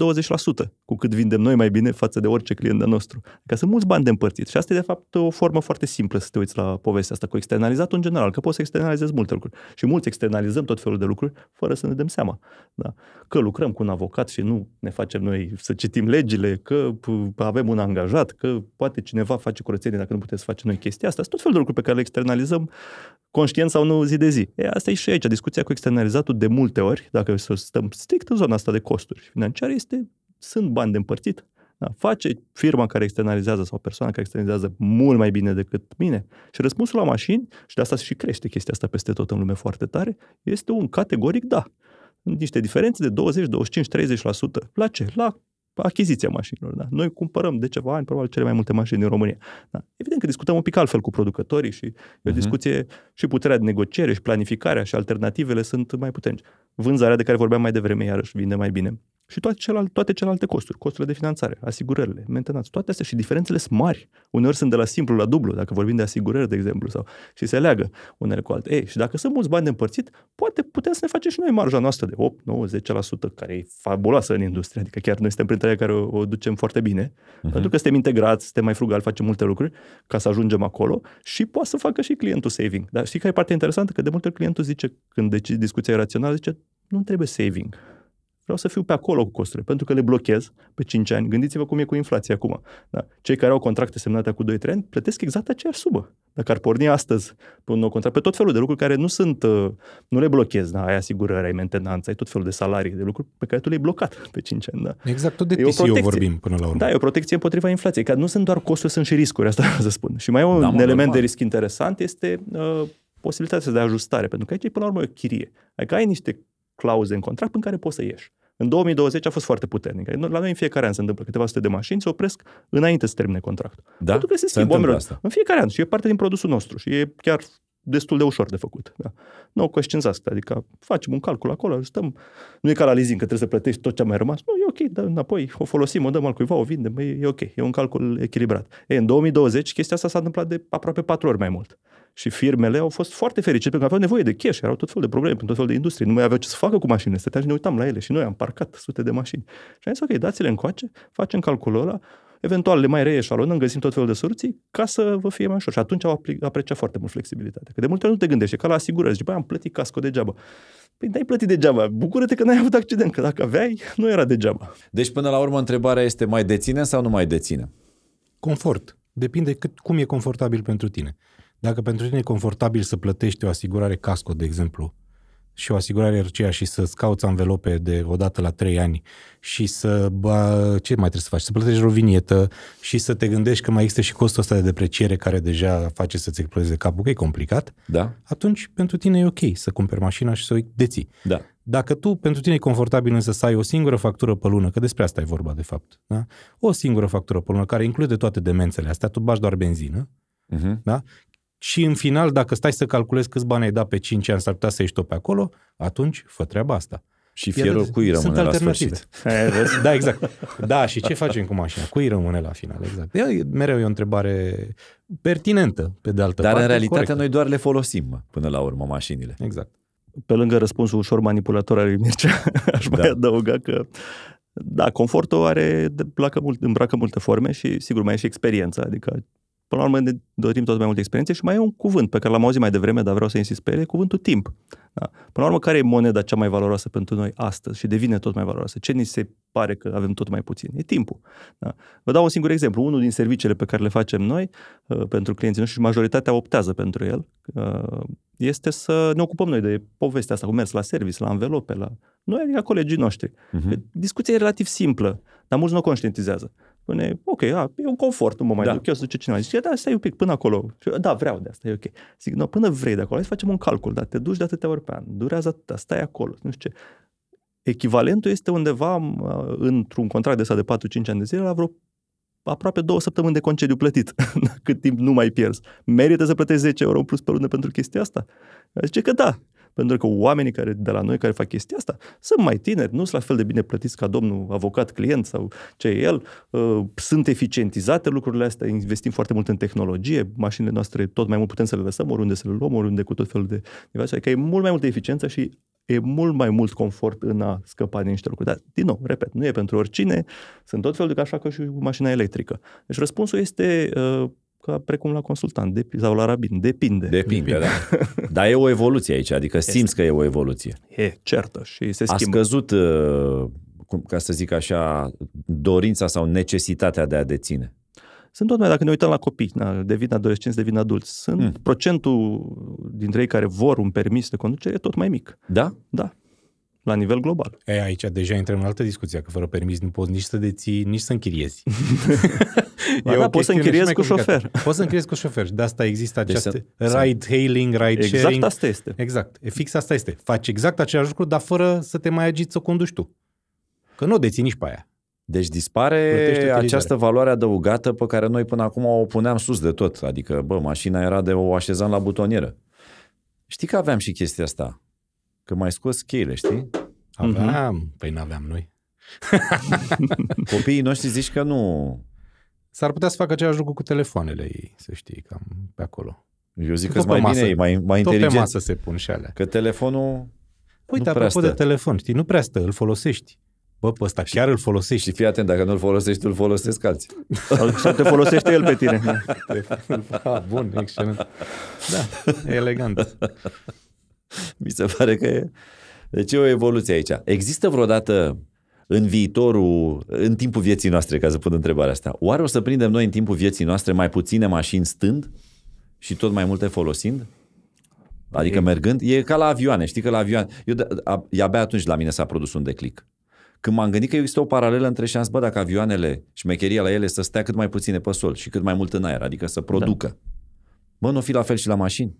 20% cu cât vindem noi mai bine față de orice client de nostru. Ca adică sunt mulți bani de împărțit și asta e de fapt o formă foarte simplă să te uiți la povestea asta cu externalizat în general, că poți să externalizezi multe lucruri. Și mulți externalizăm tot felul de lucruri fără să ne dăm seama. Da. Că lucrăm cu un avocat și nu ne facem noi să citim legile, că avem un angajat, că poate cineva face curățenie dacă nu puteți face noi chestia asta. Sunt tot felul de lucruri pe care le externalizăm conștient sau nu zi de zi. E, asta e și aici, discuția cu externalizatul de multe ori, dacă să stăm strict în zona asta de costuri financiare, este, sunt bani de împărțit. Da, face firma care externalizează sau persoana care externalizează mult mai bine decât mine. Și răspunsul la mașini, și de asta și crește chestia asta peste tot în lume foarte tare, este un categoric da niște diferențe de 20, 25, 30%. La ce? La Păi, achiziția mașinilor. Da? Noi cumpărăm de ceva ani, probabil, cele mai multe mașini din România. Da? Evident că discutăm un pic altfel cu producătorii și e o uh-huh. și puterea de negociere și planificarea și alternativele sunt mai puternice. Vânzarea de care vorbeam mai devreme, iarăși, vinde mai bine și toate celelalte, toate celelalte costuri, costurile de finanțare, asigurările, mentenanță, toate astea și diferențele sunt mari. Uneori sunt de la simplu la dublu, dacă vorbim de asigurări, de exemplu, sau și se leagă unele cu alte. Ei, și dacă sunt mulți bani de împărțit, poate putem să ne facem și noi marja noastră de 8, 9, 10%, care e fabuloasă în industrie, adică chiar noi suntem printre care o, o ducem foarte bine, uh-huh. pentru că suntem integrați, suntem mai frugali, facem multe lucruri ca să ajungem acolo și poate să facă și clientul saving. Dar știi că e partea interesantă? Că de multe ori clientul zice, când deci discuția e rațională, zice, nu trebuie saving vreau să fiu pe acolo cu costurile, pentru că le blochez pe 5 ani. Gândiți-vă cum e cu inflația acum. Da. Cei care au contracte semnate cu 2-3 ani plătesc exact aceeași sumă. Dacă ar porni astăzi pe un nou contract, pe tot felul de lucruri care nu sunt, uh, nu le blochezi, da, ai asigurări, ai mentenanță, ai tot felul de salarii, de lucruri pe care tu le-ai blocat pe 5 ani. Da. Exact, tot de e TCO vorbim până la urmă. Da, e o protecție împotriva inflației, că nu sunt doar costuri, sunt și riscuri, asta să spun. Și mai e un da, element de risc interesant, este uh, posibilitatea de ajustare, pentru că aici e până la urmă o chirie. Adică ai niște clauze în contract în care poți să ieși. În 2020 a fost foarte puternic. Adică, la noi în fiecare an se întâmplă câteva sute de mașini, se opresc înainte să termine contractul. Da? Pentru că se schimbă se asta. în fiecare an și e parte din produsul nostru și e chiar destul de ușor de făcut. Da. Nu o conștiențați, adică facem un calcul acolo, stăm, nu e ca la leasing că trebuie să plătești tot ce a mai rămas, nu, e ok, dar înapoi o folosim, o dăm al cuiva, o vindem, e, e ok, e un calcul echilibrat. E, în 2020 chestia asta s-a întâmplat de aproape patru ori mai mult. Și firmele au fost foarte fericite pentru că aveau nevoie de cash, erau tot felul de probleme pentru tot felul de industrie, nu mai aveau ce să facă cu mașinile, stăteam și ne uitam la ele și noi am parcat sute de mașini. Și am zis, ok, dați-le încoace, facem calculul ăla, eventual le mai reeșalonăm, găsim tot felul de soluții ca să vă fie mai ușor. Și atunci au aprecia foarte mult flexibilitatea. Că de multe ori nu te gândești, e ca la asigurări. Zici, băi, am plătit casco degeaba. Păi n-ai plătit degeaba, bucură-te că n-ai avut accident, că dacă aveai, nu era degeaba. Deci până la urmă întrebarea este mai deține sau nu mai deține? Confort. Depinde cât, cum e confortabil pentru tine. Dacă pentru tine e confortabil să plătești o asigurare casco, de exemplu, și o asigurare răcea și să-ți cauți anvelope de odată la 3 ani și să, bă, ce mai trebuie să faci? Să plătești o vinietă și să te gândești că mai există și costul ăsta de depreciere care deja face să-ți explodeze capul, că e complicat, da. atunci pentru tine e ok să cumperi mașina și să o deții. Da. Dacă tu, pentru tine e confortabil însă să ai o singură factură pe lună, că despre asta e vorba de fapt, da? o singură factură pe lună care include toate demențele astea, tu bași doar benzină, uh-huh. da? și în final, dacă stai să calculezi câți bani ai dat pe 5 ani, s-ar putea să ieși tot pe acolo, atunci fă treaba asta. Și fierul cu cui rămâne la sfârșit. da, exact. Da, și ce facem cu mașina? Cui rămâne la final, exact. E, mereu e o întrebare pertinentă, pe de altă Dar parte. Dar în realitate corectă. noi doar le folosim până la urmă mașinile. Exact. Pe lângă răspunsul ușor manipulator al lui Mircea, aș da. mai adăuga că da, confortul are, îmbracă, mult, îmbracă multe forme și sigur mai e și experiența, adică Până la urmă ne dorim tot mai multe experiențe și mai e un cuvânt pe care l-am auzit mai devreme, dar vreau să insist pe el, e cuvântul timp. Da? Până la urmă, care e moneda cea mai valoroasă pentru noi astăzi și devine tot mai valoroasă? Ce ni se pare că avem tot mai puțin? E timpul. Da? Vă dau un singur exemplu. Unul din serviciile pe care le facem noi uh, pentru clienții noștri și majoritatea optează pentru el, uh, este să ne ocupăm noi de povestea asta cum mers la service, la anvelope, la noi, adică colegii noștri. Uh-huh. Discuția e relativ simplă, dar mulți nu o conștientizează spune, ok, a, e un confort, nu mă mai da. duc, eu să duce cineva. Zice, da, stai un pic, până acolo. da, vreau de da, asta, e ok. Zic, no, până vrei de acolo, hai să facem un calcul, dar te duci de atâtea ori pe an, durează atâta, stai acolo, nu știu ce. Echivalentul este undeva într-un contract de ăsta de 4-5 ani de zile la vreo aproape două săptămâni de concediu plătit, cât timp nu mai pierzi. Merită să plătești 10 euro în plus pe lună pentru chestia asta? Zice că da, pentru că oamenii care de la noi care fac chestia asta sunt mai tineri, nu sunt la fel de bine plătiți ca domnul avocat, client sau ce e el. Uh, sunt eficientizate lucrurile astea, investim foarte mult în tehnologie, mașinile noastre tot mai mult putem să le lăsăm oriunde să le luăm, oriunde cu tot felul de niveluri. Adică e mult mai multă eficiență și e mult mai mult confort în a scăpa de niște lucruri. Dar, din nou, repet, nu e pentru oricine, sunt tot felul de așa că și mașina electrică. Deci răspunsul este uh, ca precum la consultant sau la rabin. Depinde. Depinde, Depinde. da. Dar e o evoluție aici, adică este. simți că e o evoluție. E, certă și se schimbă. A scăzut, uh, ca să zic așa, dorința sau necesitatea de a deține. Sunt tot mai, dacă ne uităm la copii, na, devin adolescenți, devin adulți, sunt hmm. procentul dintre ei care vor un permis de conducere e tot mai mic. Da? Da la nivel global. E, aici deja intrăm în altă discuție, că fără permis nu poți nici să deții, nici să închiriezi. Ba, da, poți să închiriezi cu șofer. Poți să închiriezi cu șofer. De asta există acest deci, da, exact. ride hailing, ride exact sharing. Exact asta este. Exact. E fix asta este. Faci exact același lucru, dar fără să te mai agiți să conduci tu. Că nu o deții nici pe aia. Deci dispare această valoare adăugată pe care noi până acum o puneam sus de tot. Adică, bă, mașina era de o așezam la butonieră. Știi că aveam și chestia asta. Că mai scos cheile, știi? Aveam. Mm-hmm. Păi n-aveam noi. Copiii noștri zici că nu S-ar putea să facă același lucru cu telefoanele ei, să știi, cam pe acolo. Eu zic că mai masă, bine, mai, mai tot inteligent. pe masă se pun și alea. Că telefonul păi, Uite, apropo stă. de telefon, știi, nu prea stă, îl folosești. Bă, pe ăsta chiar îl folosești. Și fii atent, dacă nu-l folosești, îl folosesc alții. Sau te folosește el pe tine. Ah, bun, excelent. Da, e elegant. Mi se pare că e... Deci e o evoluție aici. Există vreodată în viitorul, în timpul vieții noastre, ca să pun întrebarea asta, oare o să prindem noi în timpul vieții noastre mai puține mașini stând și tot mai multe folosind? Adică e... mergând, e ca la avioane, știi că la avioane, eu de, abia atunci la mine s-a produs un declic. Când m-am gândit că există o paralelă între și bă, dacă avioanele, mecheria la ele să stea cât mai puține pe sol și cât mai mult în aer, adică să da. producă. Da. Bă, nu fi la fel și la mașini.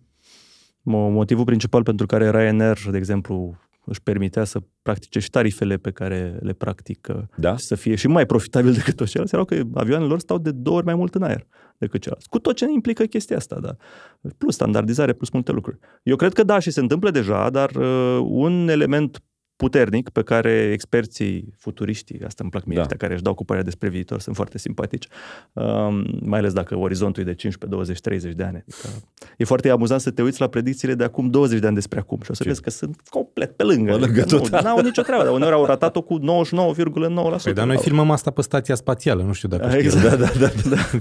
Motivul principal pentru care Ryanair, de exemplu, își permitea să practice și tarifele pe care le practică da? și să fie și mai profitabil decât toți ceilalți, erau că avioanele lor stau de două ori mai mult în aer decât ceilalți. Cu tot ce ne implică chestia asta, da. Plus standardizare, plus multe lucruri. Eu cred că da, și se întâmplă deja, dar uh, un element puternic pe care experții futuriștii, asta îmi plac mie, da. ăștia care își dau cu părerea despre viitor, sunt foarte simpatici, um, mai ales dacă orizontul e de 15, 20, 30 de ani. Adică e foarte amuzant să te uiți la predicțiile de acum 20 de ani despre acum și o să Ce? vezi că sunt complet pe lângă. Pe lângă nu, n-au nicio treabă, dar uneori au ratat-o cu 99,9%. Păi, dar noi filmăm asta pe stația spațială, nu știu dacă exact. știu. Da, da, da. da, da.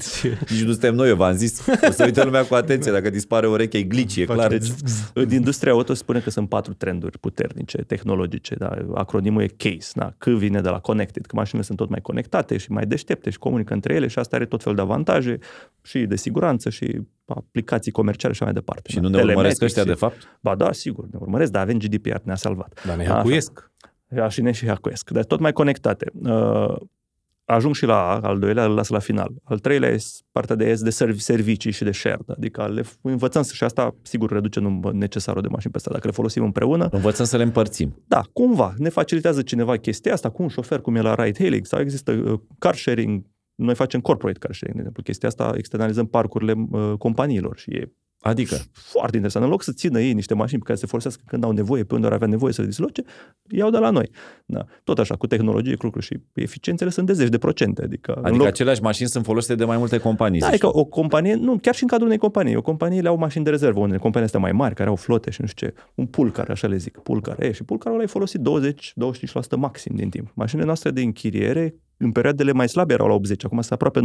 Nici nu suntem noi, eu v-am zis. O să uite lumea cu atenție, dacă dispare o ureche, e glicie, clar. Deci, în industria auto spune că sunt patru trenduri puternice, tehnologice ce, da? acronimul e CASE, da? C vine de la connected, că mașinile sunt tot mai conectate și mai deștepte și comunică între ele și asta are tot fel de avantaje și de siguranță și aplicații comerciale și așa mai departe. Și da? nu ne urmăresc ăștia, și... de fapt? Ba da, sigur, ne urmăresc, dar avem GDPR, ne-a salvat. Dar ne hacuiesc. Așa. Și ne și hacuiesc, dar tot mai conectate. Uh, ajung și la A, al doilea îl las la final. Al treilea este partea de S de servicii și de shared, adică le învățăm și asta, sigur, reduce numărul necesarul de mașini pe asta, dacă le folosim împreună. Învățăm să le împărțim. Da, cumva. Ne facilitează cineva chestia asta cu un șofer, cum e la ride hailing, sau există uh, car sharing, noi facem corporate car sharing, de exemplu. Chestia asta externalizăm parcurile uh, companiilor și e Adică, foarte interesant, în loc să țină ei niște mașini pe care se folosească când au nevoie, pe unde ar avea nevoie să le disloce, iau de la noi. Da. Tot așa, cu tehnologie, lucruri și eficiențele sunt de zeci de procente. Adică, adică loc... aceleași mașini sunt folosite de mai multe companii. Da, adică o companie, nu, chiar și în cadrul unei companii. O companie le au mașini de rezervă, unele companii astea mai mari, care au flote și nu știu ce, un pulcar, așa le zic, pulcar. E, și pulcarul l-ai folosit 20-25% maxim din timp. Mașinile noastre de închiriere în perioadele mai slabe erau la 80, acum sunt aproape 90%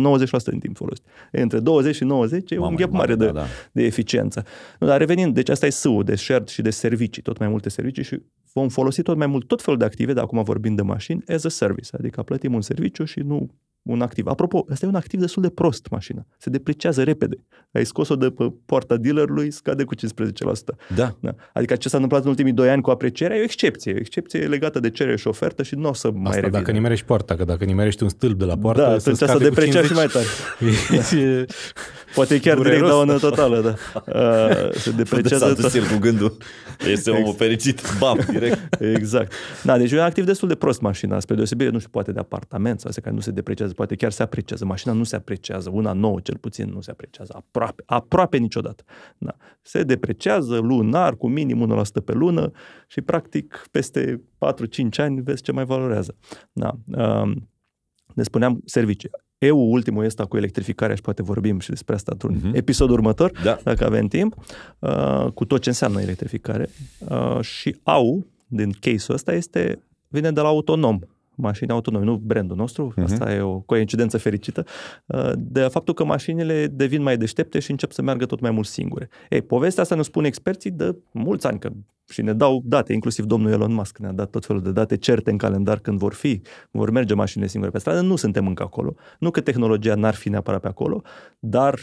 din timp folosit. Între 20 și 90 e Mamă, un gap mare, mare de, da, da. de eficiență. Dar revenind, deci asta e SU, de shared și de servicii, tot mai multe servicii și vom folosi tot mai mult tot felul de active, dar acum vorbim de mașini, as a service, adică plătim un serviciu și nu un activ. Apropo, asta e un activ destul de prost mașina. Se depreciază repede. Ai scos-o de pe poarta dealerului, scade cu 15%. Da. da. Adică ce s-a întâmplat în ultimii doi ani cu aprecierea e o excepție. o excepție legată de cerere și ofertă și nu o să mai Asta revină. dacă nimerești poarta, că dacă nimerești un stâlp de la poartă, da, să scade să 50... și mai tare. da. Poate chiar Dureros. direct la o totală, da. Uh, se depreciază. Să cu gândul. Este omul exact. fericit. Bam, direct. exact. Da, deci e un activ destul de prost mașina, spre deosebire, nu știu, poate de apartament sau astea care nu se depreciază apreciază, poate chiar se apreciază. Mașina nu se apreciază, una nouă cel puțin nu se apreciază, aproape, aproape niciodată. Da. Se depreciază lunar, cu minim 1% pe lună și practic peste 4-5 ani vezi ce mai valorează. Da. Ne spuneam servicii. Eu ultimul este cu electrificarea și poate vorbim și despre asta într-un uh-huh. episod următor, da. dacă avem timp, uh, cu tot ce înseamnă electrificare. Uh, și au din case-ul ăsta este, vine de la autonom mașini autonome, nu brandul nostru, uh-huh. asta e o coincidență fericită, uh, de faptul că mașinile devin mai deștepte și încep să meargă tot mai mult singure. Ei, povestea asta ne spun experții de mulți ani, că și ne dau date, inclusiv domnul Elon Musk ne-a dat tot felul de date certe în calendar când vor fi, vor merge mașinile singure pe stradă, nu suntem încă acolo. Nu că tehnologia n-ar fi neapărat pe acolo, dar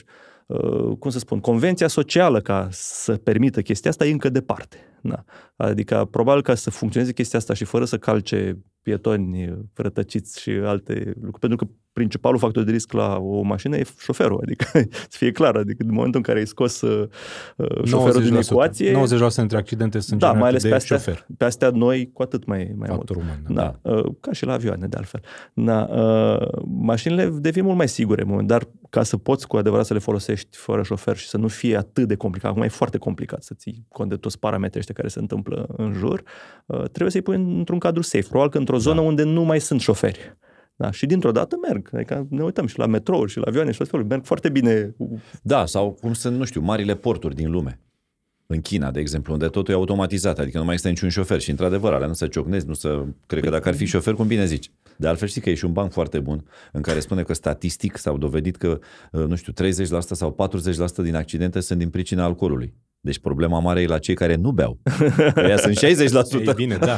uh, cum să spun, convenția socială ca să permită chestia asta e încă departe. Da. Adică probabil ca să funcționeze chestia asta și fără să calce pietoni rătăciți și alte lucruri. Pentru că principalul factor de risc la o mașină e șoferul, adică să fie clar, adică în momentul în care ai scos uh, uh șoferul din ecuație... 90% dintre accidente sunt da, mai ales de pe astea, șofer. pe astea noi cu atât mai, mai Factor mult. Uman, da, da. Uh, ca și la avioane, de altfel. Da, uh, mașinile devin mult mai sigure în moment, dar ca să poți cu adevărat să le folosești fără șofer și să nu fie atât de complicat, acum e foarte complicat să ții cont de toți parametrii ăștia care se întâmplă în jur, uh, trebuie să-i pui într-un cadru safe. Probabil că într-o da. zonă da. unde nu mai sunt șoferi. Da, și dintr-o dată merg. Adică ne uităm și la metrouri și la avioane și la felul. Merg foarte bine. Da, sau cum sunt, nu știu, marile porturi din lume. În China, de exemplu, unde totul e automatizat, adică nu mai este niciun șofer și, într-adevăr, alea nu se ciocnezi, nu se... Cred că păi dacă ar fi șofer, cum bine zici. De altfel știi că e și un banc foarte bun în care spune că statistic s-au dovedit că, uh, nu știu, 30% sau 40% din accidente sunt din pricina alcoolului. Deci problema mare e la cei care nu beau. Ei sunt 60%. Ei bine, da.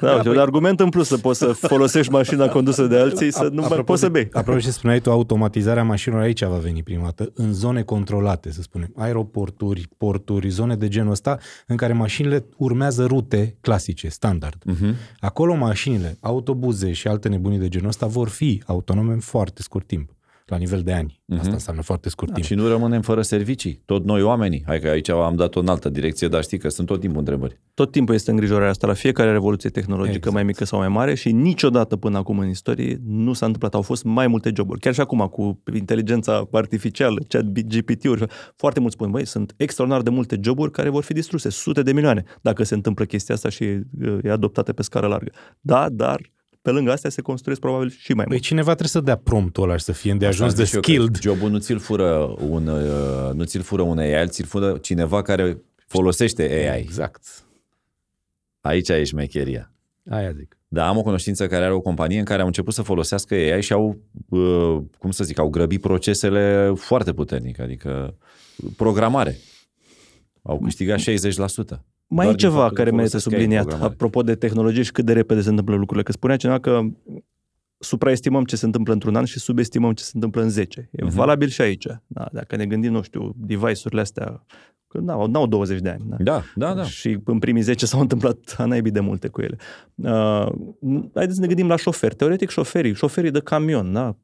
da uite, un argument în plus să poți să folosești mașina condusă de alții, să nu mai poți să bei. Apropo ce spuneai tu, automatizarea mașinilor aici va veni prima dată, în zone controlate, să spunem, aeroporturi, porturi, zone de genul ăsta, în care mașinile urmează rute clasice, standard. Uh-huh. Acolo mașinile, autobuze și alte nebunii de genul ăsta vor fi autonome în foarte scurt timp la nivel de ani. Uh-huh. Asta mhm. înseamnă foarte scurt da, timp. Și nu rămânem fără servicii. Tot noi oamenii. Hai că aici am dat o în altă direcție, dar știi că sunt tot timpul întrebări. Tot timpul este îngrijorarea asta la fiecare revoluție tehnologică, exact. mai mică sau mai mare și niciodată până acum în istorie nu s-a întâmplat. Au fost mai multe joburi. Chiar și acum cu inteligența artificială, chat GPT-uri, foarte mulți spun, băi, sunt extraordinar de multe joburi care vor fi distruse, sute de milioane, dacă se întâmplă chestia asta și uh, e adoptată pe scară largă. Da, dar pe lângă astea se construiesc probabil și mai păi mult. Păi cineva trebuie să dea promptul ăla și să fie de ajuns. de skilled. Jobul nu ți-l fură un, uh, nu ți-l fură un AI, ți-l fură cineva care folosește AI. Exact. Aici e șmecheria. Aia zic. Da, am o cunoștință care are o companie în care au început să folosească AI și au, uh, cum să zic, au grăbit procesele foarte puternic, adică programare. Au câștigat 60%. Mai e ceva care merită subliniat, apropo de tehnologie și cât de repede se întâmplă lucrurile. Că spunea cineva că supraestimăm ce se întâmplă într-un an și subestimăm ce se întâmplă în 10. E uh-huh. valabil și aici. Da, dacă ne gândim, nu știu, device-urile astea, că da, n-au, n-au 20 de ani. Da? da, da, da. Și în primii 10 s-au întâmplat anaibii de multe cu ele. Uh, haideți să ne gândim la șoferi. Teoretic, șoferii, șoferii de camion, da,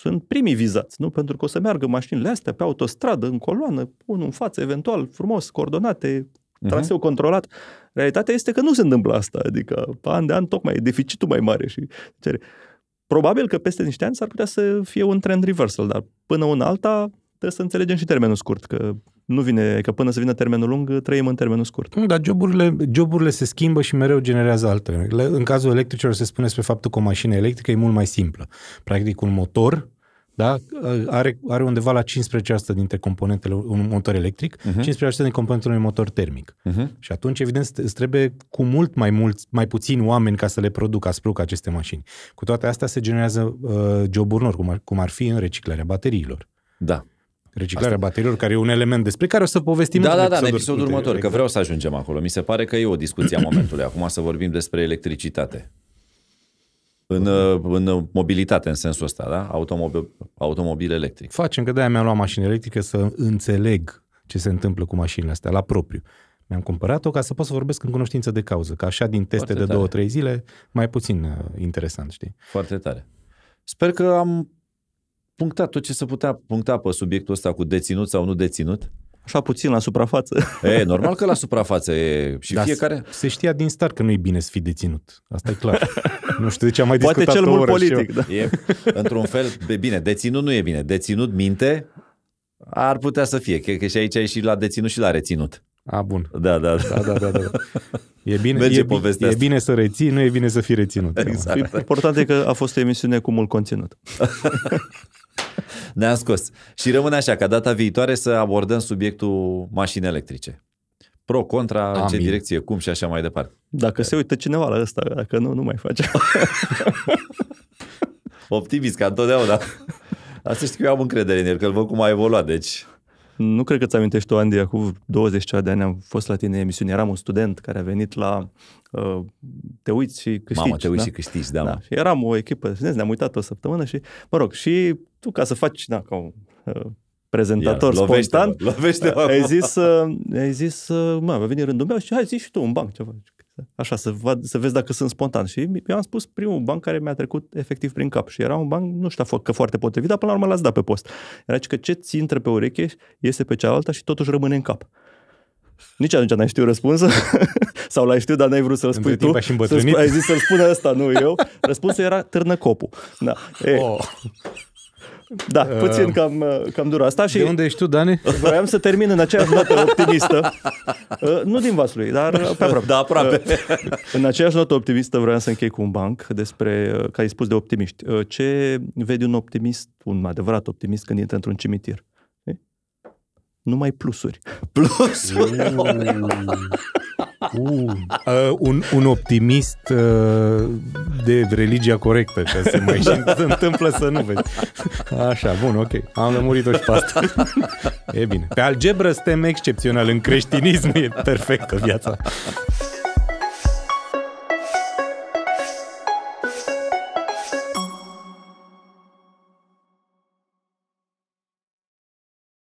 sunt primii vizați, nu? Pentru că o să meargă mașinile astea pe autostradă, în coloană, unul în față, eventual, frumos, coordonate, Mhm. traseu uh-huh. controlat. Realitatea este că nu se întâmplă asta, adică an de an tocmai e deficitul mai mare și cere. Probabil că peste niște ani s-ar putea să fie un trend reversal, dar până în alta trebuie să înțelegem și termenul scurt, că nu vine, că până să vină termenul lung, trăim în termenul scurt. Dar joburile, joburile se schimbă și mereu generează altele. În cazul electricilor se spune despre faptul că o mașină electrică e mult mai simplă. Practic un motor da? are, are undeva la 15% dintre componentele unui motor electric, mhm. uh-huh. 15% din componentele unui motor termic. Uh-huh. Și atunci, evident, îți trebuie cu mult mai mult, mai puțini oameni ca să le producă, asproc aceste mașini. Cu toate astea se generează uh, joburi nori, cum ar, cum ar fi în reciclarea bateriilor. Da. Reciclarea Asta. bateriilor, care e un element despre care o să povestim da, în da, da, episodul, în episodul următor, că vreau să ajungem acolo. Mi se pare că e o discuție a momentului. Acum să vorbim despre electricitate în, în mobilitate, în sensul ăsta, da? Automobil, automobil electric. Facem, că de-aia mi-am luat mașină electrică să înțeleg ce se întâmplă cu mașinile astea, la propriu. Mi-am cumpărat-o ca să pot să vorbesc în cunoștință de cauză, că așa din teste Foarte de două, trei zile, mai puțin uh, interesant, știi? Foarte tare. Sper că am punctat tot ce se putea puncta pe subiectul ăsta cu deținut sau nu deținut. Așa puțin la suprafață. E, normal că la suprafață e și Dar fiecare... Se știa din start că nu e bine să fii deținut. Asta e clar. nu știu de ce am mai discutat Poate cel mult politic, da. E, într-un fel, de bine, deținut nu e bine. Deținut minte ar putea să fie. Cred că și aici e și la deținut și la reținut. A, bun. Da, da, da. da, da, da, da. E bine, e, e bine să reții, nu e bine să fii reținut. Exact. Important e că a fost o emisiune cu mult conținut. Ne-am scos. Și rămâne așa, ca data viitoare să abordăm subiectul mașini electrice. Pro, contra, Amin. ce direcție, cum și așa mai departe. Dacă se uită cineva la ăsta, dacă nu, nu mai face. Optimist, ca întotdeauna. Asta știi că eu am încredere în el, că îl văd cum a evoluat, deci... Nu cred că ți amintești tu, Andy, acum 20 de ani am fost la tine emisiune, eram un student care a venit la uh, Te uiți și câștigi. Mamă, te uiți da? și câștigi, da. da. Și eram o echipă, ne-am uitat o săptămână și, mă rog, și tu ca să faci, da, ca un uh, prezentator Ia, spontan, lovește-mă, lovește-mă. ai zis, uh, ai zis, uh, mă, va veni rândul meu și hai, zici și tu un banc ceva așa, să, vad, să vezi dacă sunt spontan. Și eu am spus primul banc care mi-a trecut efectiv prin cap și era un banc, nu știu că foarte potrivit, dar până la urmă l-ați dat pe post. Era că ce ți intră pe ureche este pe cealaltă și totuși rămâne în cap. Nici atunci n-ai știut răspunsul sau l-ai știut, dar n-ai vrut să-l spui Între tu. Ai, să ai zis să-l spune ăsta, nu eu. Răspunsul era târnă copul. Da. Oh. E, oh. Da, uh, puțin cam, uh, cam dur asta. Și de unde ești tu, Dani? Vreau să termin în aceeași notă optimistă. Uh, nu din Vaslui, dar pe aproape. Da, aproape. În aceeași notă optimistă vreau să închei cu un banc despre, ca ai spus, de optimiști. Ce vede un optimist, un adevărat optimist, când intră într-un cimitir? Eh? Numai plusuri. Plusuri? Mm. Uh, uh, un, un optimist uh, de religia corectă, ca să mai se întâmplă să nu vezi. Așa, bun, ok. Am lămurit-o și pasta. E bine. Pe algebră suntem excepțional, în creștinism e perfectă viața.